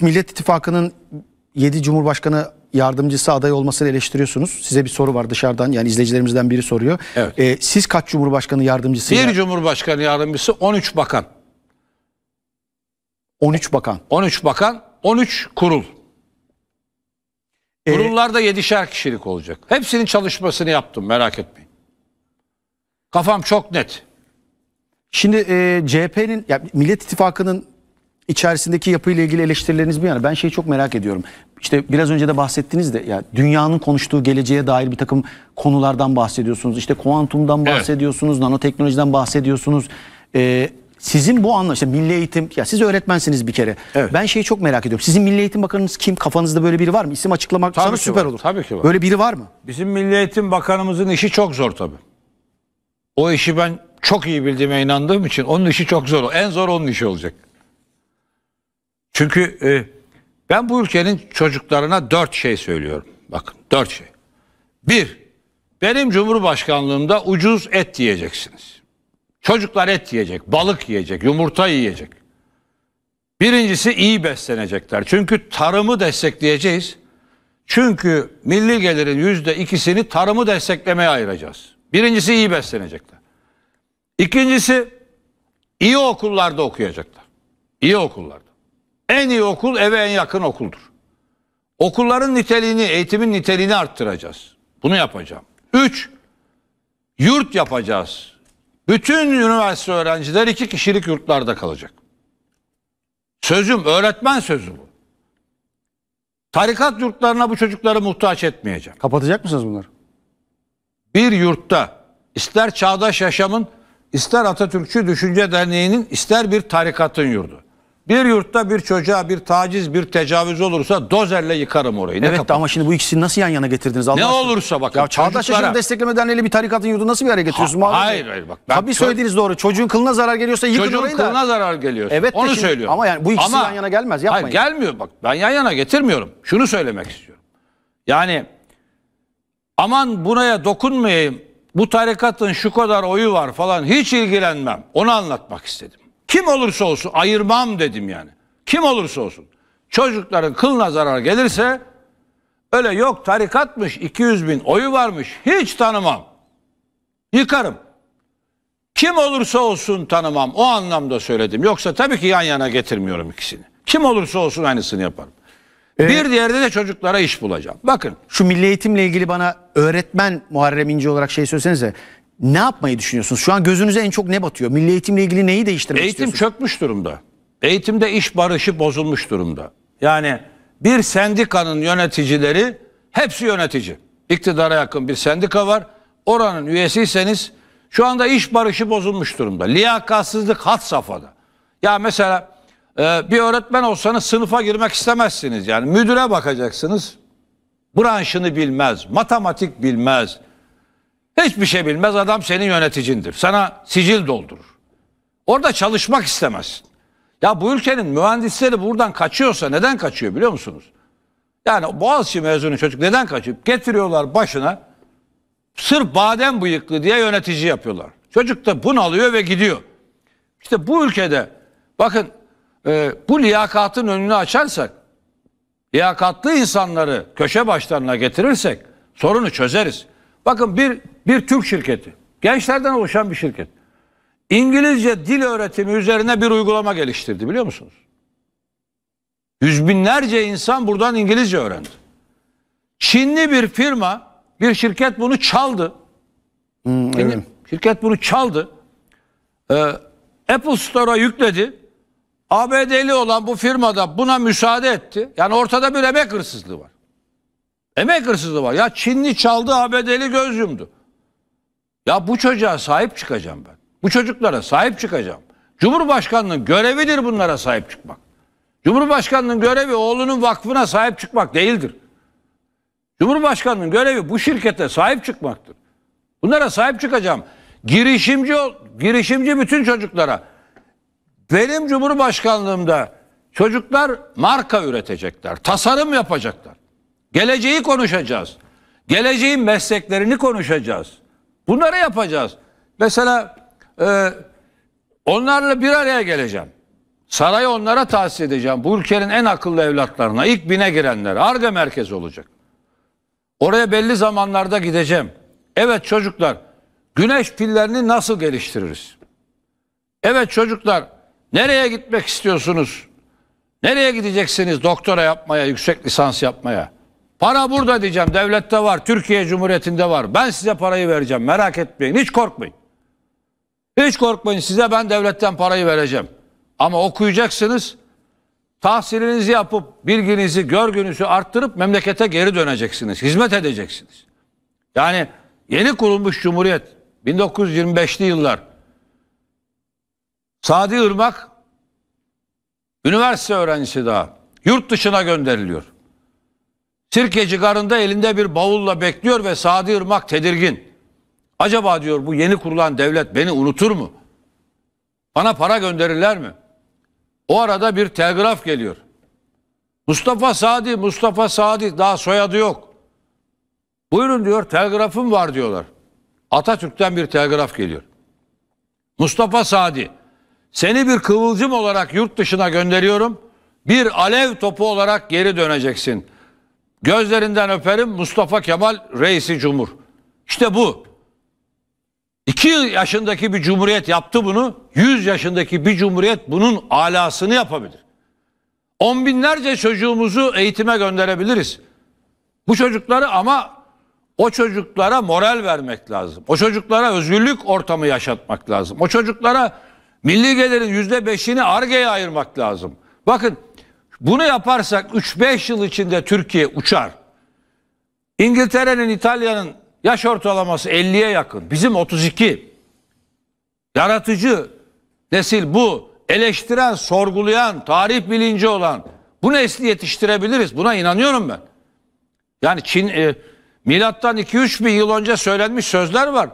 Speaker 1: Millet İttifakı'nın 7 Cumhurbaşkanı yardımcısı aday olmasını eleştiriyorsunuz. Size bir soru var dışarıdan yani izleyicilerimizden biri soruyor. Evet. Ee, siz kaç Cumhurbaşkanı yardımcısı? Bir
Speaker 2: Cumhurbaşkanı yardımcısı 13 bakan.
Speaker 1: 13 bakan.
Speaker 2: 13 bakan, 13 kurul. Ee, Kurullarda 7'şer kişilik olacak. Hepsinin çalışmasını yaptım merak etmeyin.
Speaker 1: Kafam çok net. Şimdi e, CHP'nin, yani Millet İttifakı'nın içerisindeki yapıyla ilgili eleştirileriniz bir yana ben şeyi çok merak ediyorum işte biraz önce de bahsettiniz de ya dünyanın konuştuğu geleceğe dair bir takım konulardan bahsediyorsunuz. İşte kuantumdan bahsediyorsunuz, evet. nanoteknolojiden bahsediyorsunuz. Ee, sizin bu anlaşma işte milli eğitim ya siz öğretmensiniz bir kere. Evet. Ben şeyi çok merak ediyorum. Sizin milli eğitim bakanınız kim? Kafanızda böyle biri var mı? İsim açıklamak tabii süper var. olur. Tabii ki var. Böyle biri var
Speaker 2: mı? Bizim milli eğitim bakanımızın işi çok zor tabii. O işi ben çok iyi bildiğime inandığım için onun işi çok zor. En zor onun işi olacak. Çünkü e, ben bu ülkenin çocuklarına dört şey söylüyorum. Bakın dört şey. Bir, benim cumhurbaşkanlığımda ucuz et yiyeceksiniz. Çocuklar et yiyecek, balık yiyecek, yumurta yiyecek. Birincisi iyi beslenecekler. Çünkü tarımı destekleyeceğiz. Çünkü milli gelirin yüzde ikisini tarımı desteklemeye ayıracağız. Birincisi iyi beslenecekler. İkincisi iyi okullarda okuyacaklar. İyi okullarda. En iyi okul eve en yakın okuldur. Okulların niteliğini, eğitimin niteliğini arttıracağız. Bunu yapacağım. Üç, yurt yapacağız. Bütün üniversite öğrencileri iki kişilik yurtlarda kalacak. Sözüm, öğretmen sözü bu. Tarikat yurtlarına bu çocukları muhtaç etmeyeceğim. Kapatacak mısınız bunları? Bir yurtta ister Çağdaş Yaşam'ın, ister Atatürkçü Düşünce Derneği'nin, ister bir tarikatın yurdu. Bir yurtta bir çocuğa bir taciz, bir tecavüz olursa dozerle yıkarım orayı.
Speaker 1: evet kapı? ama şimdi bu ikisini nasıl yan yana getirdiniz? Allah ne aşkına. olursa bakın. Ya Çağdaş Yaşar'ın Destekleme Derneği bir tarikatın yurdu nasıl bir araya getiriyorsun? Ha, hayır hayır bak. Ben Tabii ço- söylediğiniz doğru. Çocuğun kılına zarar geliyorsa yıkın çocuğun orayı da. Çocuğun kılına zarar geliyor. Evet. Onu şimdi, söylüyorum. Ama yani bu ikisi ama, yan yana gelmez yapmayın. Hayır
Speaker 2: gelmiyor bak. Ben yan yana getirmiyorum. Şunu söylemek istiyorum. Yani aman buraya dokunmayayım. Bu tarikatın şu kadar oyu var falan hiç ilgilenmem. Onu anlatmak istedim. Kim olursa olsun ayırmam dedim yani. Kim olursa olsun. Çocukların kılına zarar gelirse öyle yok tarikatmış 200 bin oyu varmış hiç tanımam. Yıkarım. Kim olursa olsun tanımam o anlamda söyledim. Yoksa tabii ki yan yana getirmiyorum ikisini. Kim olursa olsun aynısını yaparım. Ee, bir diğerde de çocuklara iş bulacağım.
Speaker 1: Bakın. Şu milli eğitimle ilgili bana öğretmen Muharrem İnce olarak şey söylesenize ne yapmayı düşünüyorsunuz? Şu an gözünüze en çok ne batıyor? Milli eğitimle ilgili neyi değiştirmek Eğitim istiyorsunuz? çökmüş durumda.
Speaker 2: Eğitimde iş barışı bozulmuş durumda. Yani bir sendikanın yöneticileri hepsi yönetici. İktidara yakın bir sendika var. Oranın üyesiyseniz şu anda iş barışı bozulmuş durumda. Liyakatsızlık hat safhada. Ya mesela e, bir öğretmen olsanız sınıfa girmek istemezsiniz. Yani müdüre bakacaksınız. Branşını bilmez, matematik bilmez, Hiçbir şey bilmez adam senin yöneticindir. Sana sicil doldurur. Orada çalışmak istemez. Ya bu ülkenin mühendisleri buradan kaçıyorsa neden kaçıyor biliyor musunuz? Yani Boğaziçi mezunu çocuk neden kaçıyor? Getiriyorlar başına sır badem bıyıklı diye yönetici yapıyorlar. Çocuk da bunu alıyor ve gidiyor. İşte bu ülkede bakın e, bu liyakatın önünü açarsak liyakatlı insanları köşe başlarına getirirsek sorunu çözeriz. Bakın bir bir Türk şirketi. Gençlerden oluşan bir şirket. İngilizce dil öğretimi üzerine bir uygulama geliştirdi biliyor musunuz? Yüz binlerce insan buradan İngilizce öğrendi. Çinli bir firma, bir şirket bunu çaldı. Hmm, evet. Şirket bunu çaldı. Ee, Apple Store'a yükledi. ABD'li olan bu firmada buna müsaade etti. Yani ortada bir emek hırsızlığı var. Emek hırsızlığı var. Ya Çinli çaldı, ABD'li göz yumdu. Ya bu çocuğa sahip çıkacağım ben. Bu çocuklara sahip çıkacağım. Cumhurbaşkanının görevidir bunlara sahip çıkmak. Cumhurbaşkanının görevi oğlunun vakfına sahip çıkmak değildir. Cumhurbaşkanının görevi bu şirkete sahip çıkmaktır. Bunlara sahip çıkacağım. Girişimci ol, girişimci bütün çocuklara. Benim cumhurbaşkanlığımda çocuklar marka üretecekler, tasarım yapacaklar. Geleceği konuşacağız. Geleceğin mesleklerini konuşacağız. Bunları yapacağız. Mesela e, onlarla bir araya geleceğim. Sarayı onlara tahsis edeceğim. Bu ülkenin en akıllı evlatlarına, ilk bine girenler, Arge merkezi olacak. Oraya belli zamanlarda gideceğim. Evet çocuklar, güneş pillerini nasıl geliştiririz? Evet çocuklar, nereye gitmek istiyorsunuz? Nereye gideceksiniz doktora yapmaya, yüksek lisans yapmaya? Para burada diyeceğim. Devlette var. Türkiye Cumhuriyeti'nde var. Ben size parayı vereceğim. Merak etmeyin. Hiç korkmayın. Hiç korkmayın. Size ben devletten parayı vereceğim. Ama okuyacaksınız. Tahsilinizi yapıp bilginizi, görgünüzü arttırıp memlekete geri döneceksiniz. Hizmet edeceksiniz. Yani yeni kurulmuş Cumhuriyet 1925'li yıllar. Sadi Irmak üniversite öğrencisi daha yurt dışına gönderiliyor. Sirkeci garında elinde bir bavulla bekliyor ve Sadi Irmak tedirgin. Acaba diyor bu yeni kurulan devlet beni unutur mu? Bana para gönderirler mi? O arada bir telgraf geliyor. Mustafa Sadi, Mustafa Sadi daha soyadı yok. Buyurun diyor telgrafım var diyorlar. Atatürk'ten bir telgraf geliyor. Mustafa Sadi seni bir kıvılcım olarak yurt dışına gönderiyorum. Bir alev topu olarak geri döneceksin.'' Gözlerinden öperim Mustafa Kemal reisi cumhur. İşte bu. İki yaşındaki bir cumhuriyet yaptı bunu. Yüz yaşındaki bir cumhuriyet bunun alasını yapabilir. On binlerce çocuğumuzu eğitime gönderebiliriz. Bu çocukları ama o çocuklara moral vermek lazım. O çocuklara özgürlük ortamı yaşatmak lazım. O çocuklara milli gelirin yüzde beşini argeye ayırmak lazım. Bakın bunu yaparsak 3-5 yıl içinde Türkiye uçar. İngiltere'nin, İtalya'nın yaş ortalaması 50'ye yakın. Bizim 32. Yaratıcı nesil bu. Eleştiren, sorgulayan, tarih bilinci olan bu nesli yetiştirebiliriz. Buna inanıyorum ben. Yani Çin e, milattan 2-3 bin yıl önce söylenmiş sözler var.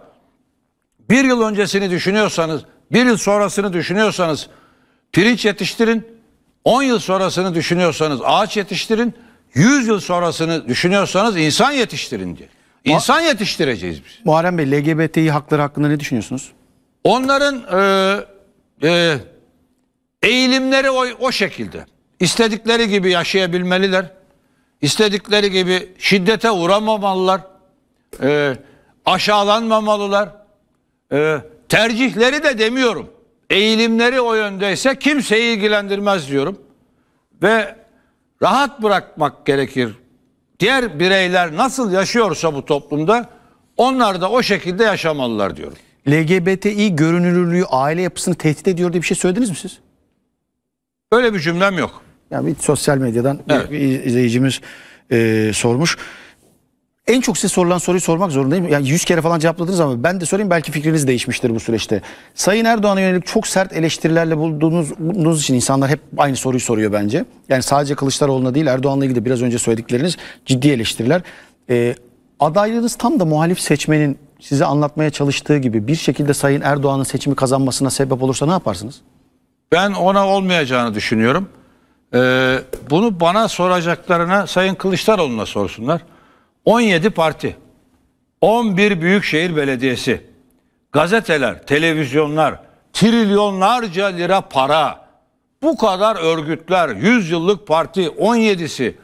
Speaker 2: Bir yıl öncesini düşünüyorsanız, bir yıl sonrasını düşünüyorsanız pirinç yetiştirin, 10 yıl sonrasını düşünüyorsanız ağaç yetiştirin. 100 yıl sonrasını düşünüyorsanız insan yetiştirin diye. İnsan yetiştireceğiz biz.
Speaker 1: Muharrem Bey LGBTİ hakları
Speaker 2: hakkında ne düşünüyorsunuz? Onların e, e, eğilimleri o, o şekilde. İstedikleri gibi yaşayabilmeliler. İstedikleri gibi şiddete uğramamalılar. E, aşağılanmamalılar. E, tercihleri de demiyorum eğilimleri o yöndeyse kimseyi ilgilendirmez diyorum. Ve rahat bırakmak gerekir. Diğer bireyler nasıl yaşıyorsa bu toplumda onlar da o şekilde yaşamalılar
Speaker 1: diyorum. LGBTİ görünürlüğü aile yapısını tehdit ediyor diye bir şey söylediniz mi siz? Öyle bir cümlem yok. Yani bir sosyal medyadan evet. bir izleyicimiz e, sormuş. En çok size sorulan soruyu sormak zorundayım. Yani 100 kere falan cevapladınız ama ben de sorayım belki fikriniz değişmiştir bu süreçte. Sayın Erdoğan'a yönelik çok sert eleştirilerle bulduğunuz, bulduğunuz için insanlar hep aynı soruyu soruyor bence. Yani sadece Kılıçdaroğlu'na değil Erdoğan'la ilgili de biraz önce söyledikleriniz ciddi eleştiriler. Ee, adaylığınız tam da muhalif seçmenin size anlatmaya çalıştığı gibi bir şekilde Sayın Erdoğan'ın seçimi kazanmasına sebep olursa ne yaparsınız?
Speaker 2: Ben ona olmayacağını düşünüyorum. Ee, bunu bana soracaklarına Sayın Kılıçdaroğlu'na sorsunlar. 17 parti, 11 büyükşehir belediyesi, gazeteler, televizyonlar, trilyonlarca lira para, bu kadar örgütler, 100 yıllık parti 17'si,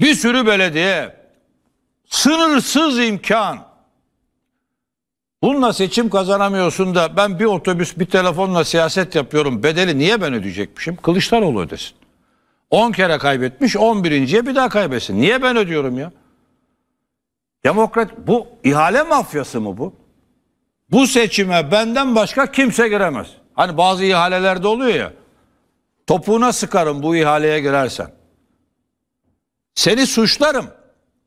Speaker 2: bir sürü belediye, sınırsız imkan. Bununla seçim kazanamıyorsun da ben bir otobüs bir telefonla siyaset yapıyorum. Bedeli niye ben ödeyecekmişim? Kılıçdaroğlu ödesin. 10 kere kaybetmiş 11.ye bir daha kaybetsin. Niye ben ödüyorum ya? Demokrat bu ihale mafyası mı bu? Bu seçime benden başka kimse giremez. Hani bazı ihalelerde oluyor ya. Topuğuna sıkarım bu ihaleye girersen. Seni suçlarım.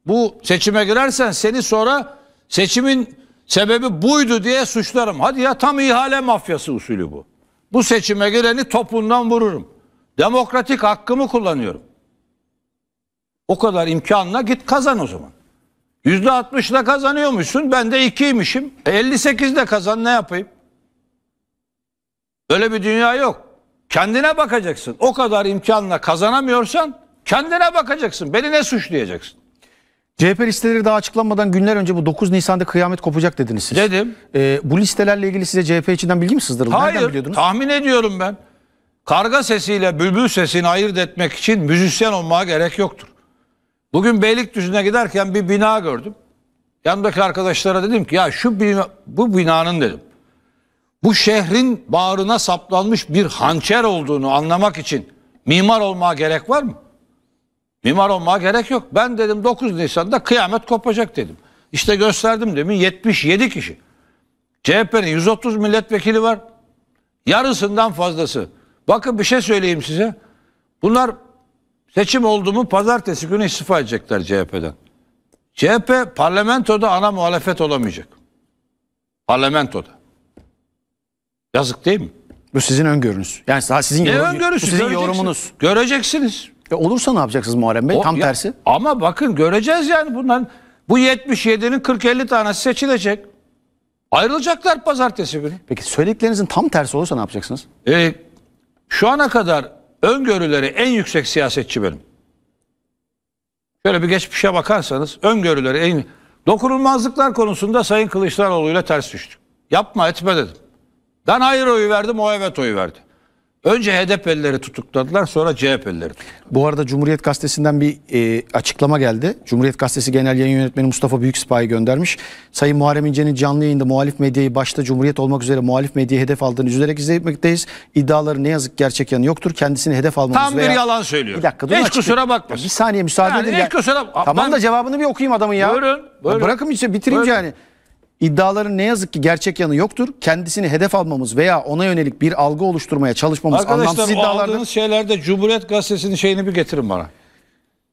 Speaker 2: Bu seçime girersen seni sonra seçimin sebebi buydu diye suçlarım. Hadi ya tam ihale mafyası usulü bu. Bu seçime gireni topundan vururum. Demokratik hakkımı kullanıyorum. O kadar imkanla git kazan o zaman. Yüzde altmışla kazanıyormuşsun. Ben de ikiymişim. E, elli sekizle kazan ne yapayım? Böyle bir dünya yok. Kendine bakacaksın. O kadar imkanla kazanamıyorsan kendine bakacaksın. Beni ne suçlayacaksın?
Speaker 1: CHP listeleri daha açıklanmadan günler önce bu 9 Nisan'da kıyamet kopacak dediniz siz. Dedim. Ee, bu listelerle ilgili size CHP içinden bilgi mi sızdırıldı? Hayır. Nereden biliyordunuz?
Speaker 2: Tahmin ediyorum ben. Karga sesiyle bülbül sesini ayırt etmek için müzisyen olmaya gerek yoktur. Bugün Beylikdüzü'ne giderken bir bina gördüm. Yanımdaki arkadaşlara dedim ki ya şu bina, bu binanın dedim. Bu şehrin bağrına saplanmış bir hançer olduğunu anlamak için mimar olmaya gerek var mı? Mimar olmaya gerek yok. Ben dedim 9 Nisan'da kıyamet kopacak dedim. İşte gösterdim demin 77 kişi. CHP'nin 130 milletvekili var. Yarısından fazlası. Bakın bir şey söyleyeyim size. Bunlar Seçim oldu mu pazartesi günü istifa edecekler CHP'den. CHP parlamentoda ana muhalefet olamayacak. Parlamentoda.
Speaker 1: Yazık değil mi? Bu sizin öngörünüz. Yani daha sizin, ne yorum, sizin yorumunuz. Göreceksiniz. E olursa ne yapacaksınız Muharrem Bey? O, Tam ya, tersi. Ama bakın
Speaker 2: göreceğiz yani bundan. Bu 77'nin 40-50 tanesi seçilecek. Ayrılacaklar
Speaker 1: pazartesi günü. Peki söylediklerinizin tam tersi olursa ne yapacaksınız? E,
Speaker 2: şu ana kadar öngörüleri en yüksek siyasetçi benim. Şöyle bir geçmişe bakarsanız öngörüleri en... Dokunulmazlıklar konusunda Sayın Kılıçdaroğlu ile ters düştük. Yapma etme dedim. Ben hayır oyu verdim o evet oyu verdi. Önce HDP'lileri
Speaker 1: tutukladılar sonra CHP'lileri Bu arada Cumhuriyet Gazetesi'nden bir e, açıklama geldi. Cumhuriyet Gazetesi Genel Yayın Yönetmeni Mustafa Büyüksipah'ı göndermiş. Sayın Muharrem İnce'nin canlı yayında muhalif medyayı başta Cumhuriyet olmak üzere muhalif medyayı hedef aldığını üzülerek izlemekteyiz. İddiaları ne yazık gerçek yanı yoktur. Kendisini hedef almanız Tam veya... bir yalan söylüyor. Bir dakika durun Hiç kusura bakma. Bir saniye müsaade yani edin. Hiç ya. kusura... Tamam ben... da cevabını bir okuyayım adamın ya. Buyurun. buyurun. Ya bırakın işte bitireyim buyurun. yani. İddiaların ne yazık ki gerçek yanı yoktur. Kendisini hedef almamız veya ona yönelik bir algı oluşturmaya çalışmamız Arkadaşlar, anlamsız iddialardır. Arkadaşlar
Speaker 2: şeylerde Cumhuriyet Gazetesi'nin şeyini bir getirin bana.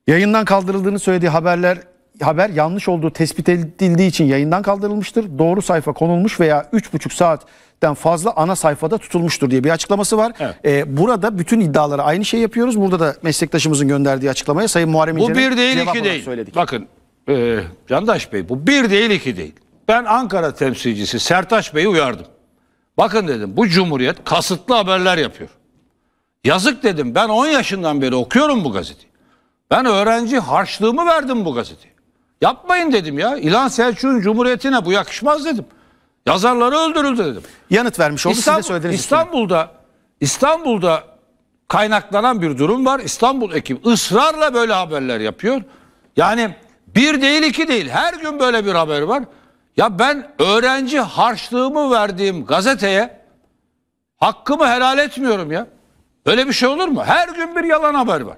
Speaker 1: Yayından kaldırıldığını söylediği haberler haber yanlış olduğu tespit edildiği için yayından kaldırılmıştır. Doğru sayfa konulmuş veya 3,5 saatten fazla ana sayfada tutulmuştur diye bir açıklaması var. Evet. Ee, burada bütün iddialara aynı şey yapıyoruz. Burada da meslektaşımızın gönderdiği açıklamaya Sayın Muharrem İnce'nin cevap değil, iki değil.
Speaker 2: Bakın e, Candaş Bey bu bir değil iki değil. Ben Ankara temsilcisi Sertaç Bey'i uyardım. Bakın dedim bu Cumhuriyet kasıtlı haberler yapıyor. Yazık dedim ben 10 yaşından beri okuyorum bu gazeteyi. Ben öğrenci harçlığımı verdim bu gazeteye. Yapmayın dedim ya. İlan Selçuk'un Cumhuriyeti'ne bu yakışmaz dedim. Yazarları öldürüldü dedim. Yanıt vermiş oldu İstanbul, siz de İstanbul'da, üstüne. İstanbul'da kaynaklanan bir durum var. İstanbul ekibi ısrarla böyle haberler yapıyor. Yani bir değil iki değil her gün böyle bir haber var. Ya ben öğrenci harçlığımı verdiğim gazeteye hakkımı helal etmiyorum ya. Böyle bir şey olur mu? Her gün bir yalan haber var.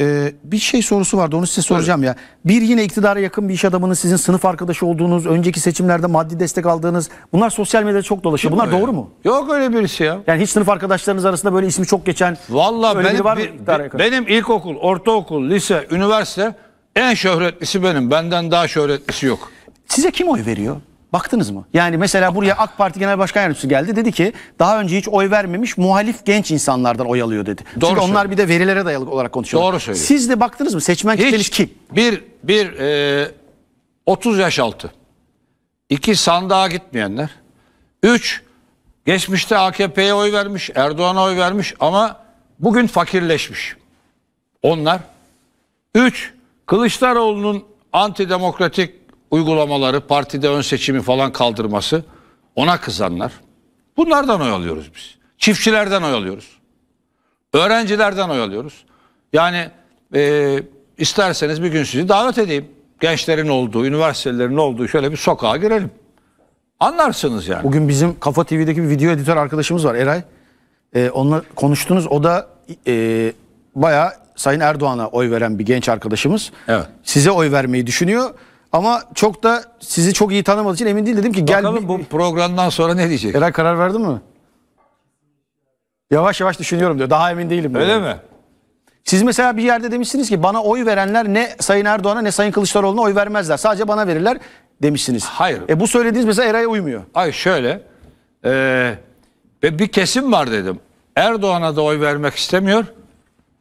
Speaker 1: Ee, bir şey sorusu vardı onu size soracağım evet. ya. Bir yine iktidara yakın bir iş adamının sizin sınıf arkadaşı olduğunuz, önceki seçimlerde maddi destek aldığınız bunlar sosyal medyada çok dolaşıyor. Kim bunlar doğru mu? Yok öyle birisi ya. Yani hiç sınıf arkadaşlarınız arasında böyle ismi çok geçen
Speaker 2: Valla benim, var bir, benim ilkokul, ortaokul, lise, üniversite en şöhretlisi
Speaker 1: benim. Benden daha şöhretlisi yok. Size kim oy veriyor? Baktınız mı? Yani mesela buraya AK Parti Genel Başkan Yardımcısı geldi. Dedi ki daha önce hiç oy vermemiş muhalif genç insanlardan oy alıyor dedi. Doğru Çünkü söylüyor. onlar bir de verilere dayalı olarak konuşuyorlar. Doğru söylüyor. Siz de baktınız mı? Seçmen kitleniz kim? Bir, bir
Speaker 2: e, 30 yaş altı. iki sandığa gitmeyenler. Üç geçmişte AKP'ye oy vermiş, Erdoğan'a oy vermiş ama bugün fakirleşmiş. Onlar. Üç Kılıçdaroğlu'nun antidemokratik uygulamaları, partide ön seçimi falan kaldırması ona kızanlar. Bunlardan oy alıyoruz biz. Çiftçilerden oy alıyoruz. Öğrencilerden oy alıyoruz. Yani e, isterseniz bir gün sizi davet edeyim. Gençlerin olduğu, üniversitelerin olduğu şöyle bir sokağa girelim. Anlarsınız
Speaker 1: yani. Bugün bizim Kafa TV'deki bir video editör arkadaşımız var Eray. Ee, onunla konuştunuz. O da e, bayağı Sayın Erdoğan'a oy veren bir genç arkadaşımız. Evet. Size oy vermeyi düşünüyor. Ama çok da sizi çok iyi tanımadığı için emin değil dedim ki gel. Bakalım bu programdan sonra ne diyecek? Eray karar verdi mi? Yavaş yavaş düşünüyorum diyor. Daha emin değilim diyor. Öyle mi? Siz mesela bir yerde demişsiniz ki bana oy verenler ne Sayın Erdoğan'a ne Sayın Kılıçdaroğlu'na oy vermezler. Sadece bana verirler demişsiniz. Hayır. E bu söylediğiniz mesela Eray'a uymuyor. Ay şöyle.
Speaker 2: Ee, bir kesim var dedim. Erdoğan'a da oy vermek istemiyor.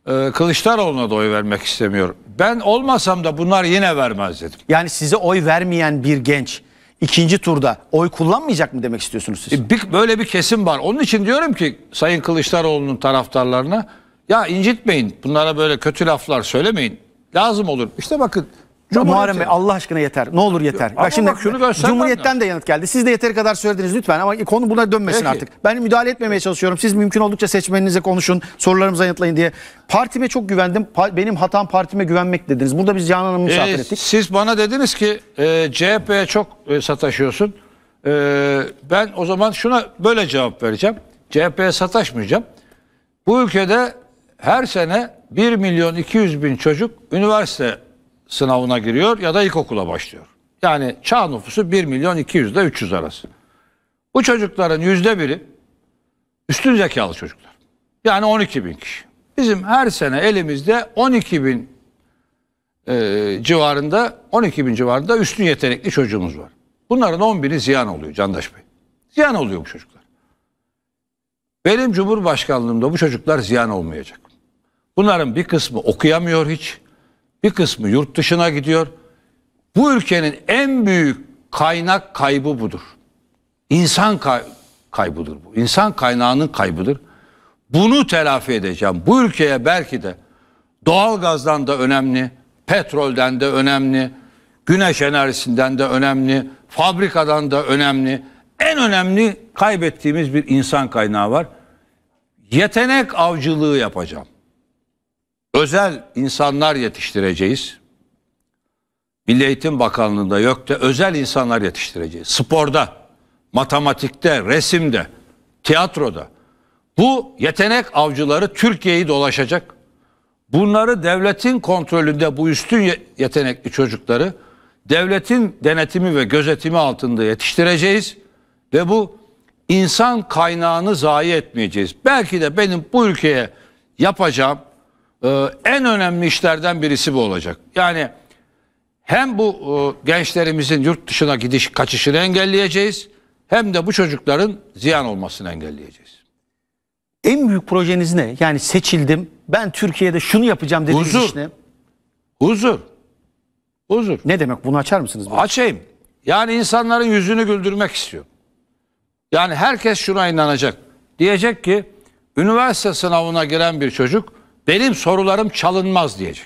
Speaker 2: E, Kılıçdaroğlu'na da oy vermek istemiyor. Ben olmasam da bunlar yine
Speaker 1: vermez dedim. Yani size oy vermeyen bir genç ikinci turda oy kullanmayacak mı demek istiyorsunuz siz?
Speaker 2: E, bir, böyle bir kesim var. Onun için diyorum ki Sayın Kılıçdaroğlu'nun taraftarlarına ya incitmeyin bunlara böyle kötü laflar söylemeyin. Lazım olur. İşte bakın Muharrem Bey
Speaker 1: Allah aşkına yeter. Ne olur yeter. Ama Bak şimdi bak şunu Cumhuriyet'ten de yanıt geldi. Siz de yeteri kadar söylediniz lütfen ama konu buna dönmesin Peki. artık. Ben müdahale etmemeye çalışıyorum. Siz mümkün oldukça seçmeninize konuşun, sorularımıza yanıtlayın diye. Partime çok güvendim. Pa benim hatam partime güvenmek dediniz. Burada biz Canan Hanım'ı ee, misafir ettik.
Speaker 2: Siz bana dediniz ki e, CHP'ye çok e, sataşıyorsun. E, ben o zaman şuna böyle cevap vereceğim. CHP'ye sataşmayacağım. Bu ülkede her sene 1 milyon 200 bin çocuk üniversite sınavına giriyor ya da ilkokula başlıyor. Yani çağ nüfusu 1 milyon 200 ile 300 arası. Bu çocukların yüzde biri üstün zekalı çocuklar. Yani 12 bin kişi. Bizim her sene elimizde 12 bin e, civarında 12 bin civarında üstün yetenekli çocuğumuz var. Bunların 10 bini ziyan oluyor Candaş Bey. Ziyan oluyor bu çocuklar. Benim Cumhurbaşkanlığımda bu çocuklar ziyan olmayacak. Bunların bir kısmı okuyamıyor hiç bir kısmı yurt dışına gidiyor. Bu ülkenin en büyük kaynak kaybı budur. İnsan kay kaybıdır bu. İnsan kaynağının kaybıdır. Bunu telafi edeceğim. Bu ülkeye belki de doğal gazdan da önemli, petrolden de önemli, güneş enerjisinden de önemli, fabrikadan da önemli. En önemli kaybettiğimiz bir insan kaynağı var. Yetenek avcılığı yapacağım özel insanlar yetiştireceğiz. Milli Eğitim Bakanlığı'nda yok da özel insanlar yetiştireceğiz. Sporda, matematikte, resimde, tiyatroda. Bu yetenek avcıları Türkiye'yi dolaşacak. Bunları devletin kontrolünde bu üstün yetenekli çocukları devletin denetimi ve gözetimi altında yetiştireceğiz ve bu insan kaynağını zayi etmeyeceğiz. Belki de benim bu ülkeye yapacağım ee, en önemli işlerden birisi bu olacak. Yani hem bu e, gençlerimizin yurt dışına gidiş kaçışını engelleyeceğiz hem de bu çocukların ziyan olmasını engelleyeceğiz.
Speaker 1: En büyük projeniz ne? Yani seçildim. Ben Türkiye'de şunu yapacağım dediğiniz Huzur. iş ne? Huzur.
Speaker 2: Huzur. Ne demek? Bunu açar mısınız? Böyle? Açayım. Yani insanların yüzünü güldürmek istiyor. Yani herkes şuna inanacak. Diyecek ki üniversite sınavına giren bir çocuk benim sorularım çalınmaz diyecek.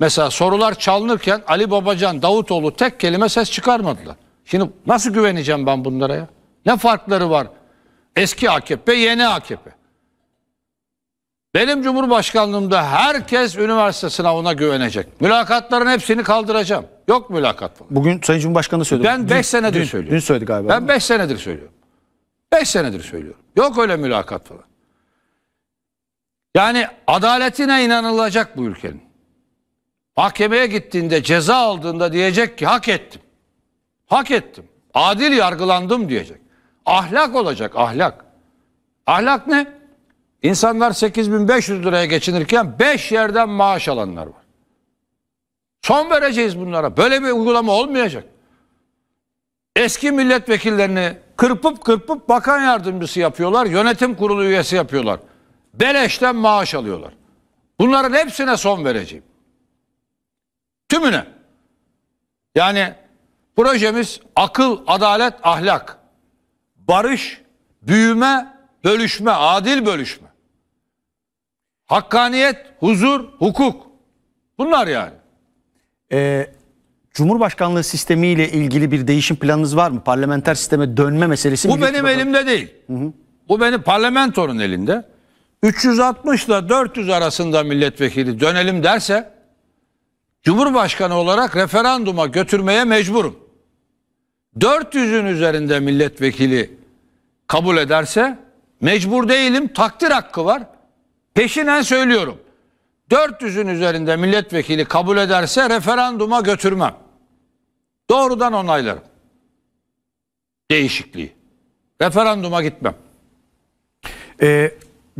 Speaker 2: Mesela sorular çalınırken Ali Babacan, Davutoğlu tek kelime ses çıkarmadılar. Şimdi nasıl güveneceğim ben bunlara ya? Ne farkları var? Eski AKP, yeni AKP. Benim Cumhurbaşkanlığımda herkes üniversite sınavına güvenecek. Mülakatların hepsini kaldıracağım. Yok mülakat
Speaker 1: falan. Bugün Sayın Cumhurbaşkanı söyledi. Ben 5 senedir dün, söylüyorum. Dün söyledi galiba.
Speaker 2: Ben 5 senedir söylüyorum. 5 senedir söylüyorum. Yok öyle mülakat falan. Yani adaletine inanılacak bu ülkenin. Mahkemeye gittiğinde ceza aldığında diyecek ki hak ettim. Hak ettim. Adil yargılandım diyecek. Ahlak olacak ahlak. Ahlak ne? İnsanlar 8500 liraya geçinirken 5 yerden maaş alanlar var. Son vereceğiz bunlara. Böyle bir uygulama olmayacak. Eski milletvekillerini kırpıp kırpıp bakan yardımcısı yapıyorlar. Yönetim kurulu üyesi yapıyorlar beleşten maaş alıyorlar. Bunların hepsine son vereceğim. Tümüne. Yani projemiz akıl, adalet, ahlak, barış, büyüme, bölüşme, adil bölüşme.
Speaker 1: Hakkaniyet, huzur, hukuk. Bunlar yani. Ee, Cumhurbaşkanlığı sistemiyle ilgili bir değişim planınız var mı? Parlamenter sisteme dönme meselesi. Bu benim bakalım. elimde
Speaker 2: değil. Hı hı. Bu benim parlamentonun elinde. 360 ile 400 arasında milletvekili dönelim derse Cumhurbaşkanı olarak referanduma götürmeye mecburum. 400'ün üzerinde milletvekili kabul ederse mecbur değilim takdir hakkı var. Peşinen söylüyorum. 400'ün üzerinde milletvekili kabul ederse referanduma götürmem. Doğrudan onaylarım. Değişikliği. Referanduma gitmem.
Speaker 1: Ee,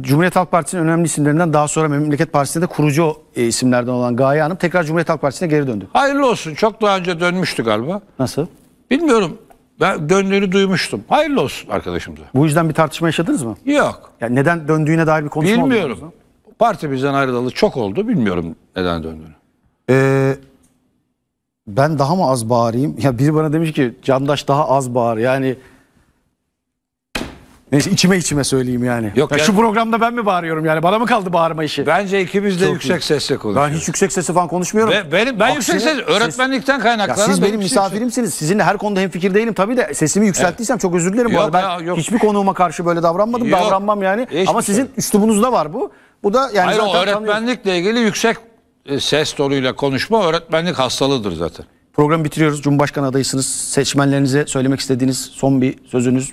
Speaker 1: Cumhuriyet Halk Partisi'nin önemli isimlerinden daha sonra Memleket Partisi'nde kurucu e, isimlerden olan Gaye Hanım tekrar Cumhuriyet Halk Partisi'ne geri döndü.
Speaker 2: Hayırlı olsun. Çok daha önce dönmüştü galiba. Nasıl? Bilmiyorum. Ben döndüğünü duymuştum. Hayırlı olsun arkadaşımıza.
Speaker 1: Bu yüzden bir tartışma yaşadınız mı?
Speaker 2: Yok. Yani neden döndüğüne dair bir konuşma oldu Bilmiyorum.
Speaker 1: Parti bizden ayrılalı çok oldu. Bilmiyorum neden döndüğünü. Ee, ben daha mı az bağırayım? Ya biri bana demiş ki Candaş daha az bağır. Yani Neyse içime içime söyleyeyim yani. Yok ya ya- Şu programda ben mi bağırıyorum yani? Bana mı kaldı bağırma işi? Bence ikimiz de yüksek sesle Ben konuşuyoruz. hiç yüksek sesle falan konuşmuyorum. Ve benim ben Aksine yüksek ses
Speaker 2: öğretmenlikten kaynaklanıyor. siz benim şey.
Speaker 1: misafirimsiniz. Sizinle her konuda hemfikir değilim tabii de sesimi yükselttiysem çok özür dilerim. bu Yok ben yok. hiçbir konuğuma karşı böyle davranmadım. Yok. Davranmam yani. Ama sizin şey. üslubunuzda var bu. Bu da yani Hayır o zaten tanıyorum.
Speaker 2: öğretmenlikle ilgili yüksek e, ses tonuyla konuşma öğretmenlik hastalığıdır
Speaker 1: zaten. Programı bitiriyoruz. Cumhurbaşkanı adayısınız. Seçmenlerinize söylemek istediğiniz son bir sözünüz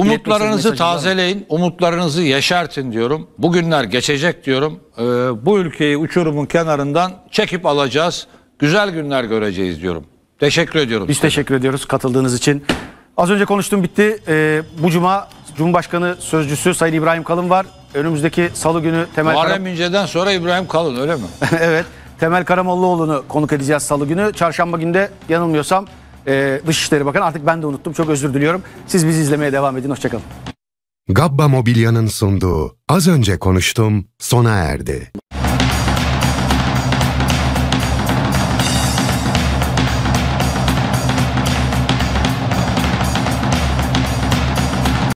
Speaker 2: Umutlarınızı tazeleyin, umutlarınızı yeşertin diyorum. Bugünler geçecek diyorum. Ee, bu ülkeyi uçurumun kenarından çekip alacağız. Güzel günler göreceğiz diyorum. Teşekkür ediyorum. Biz sana.
Speaker 1: teşekkür ediyoruz katıldığınız için. Az önce konuştum bitti. Ee, bu cuma Cumhurbaşkanı Sözcüsü Sayın İbrahim Kalın var. Önümüzdeki salı günü Temel Muharrem İnce'den sonra İbrahim Kalın öyle mi? evet. Temel Karamollaoğlu'nu konuk edeceğiz salı günü. Çarşamba günde yanılmıyorsam e, Dışişleri Bakanı. Artık ben de unuttum. Çok özür diliyorum. Siz bizi izlemeye devam edin. Hoşçakalın. Gabba Mobilya'nın sunduğu Az Önce Konuştum sona erdi.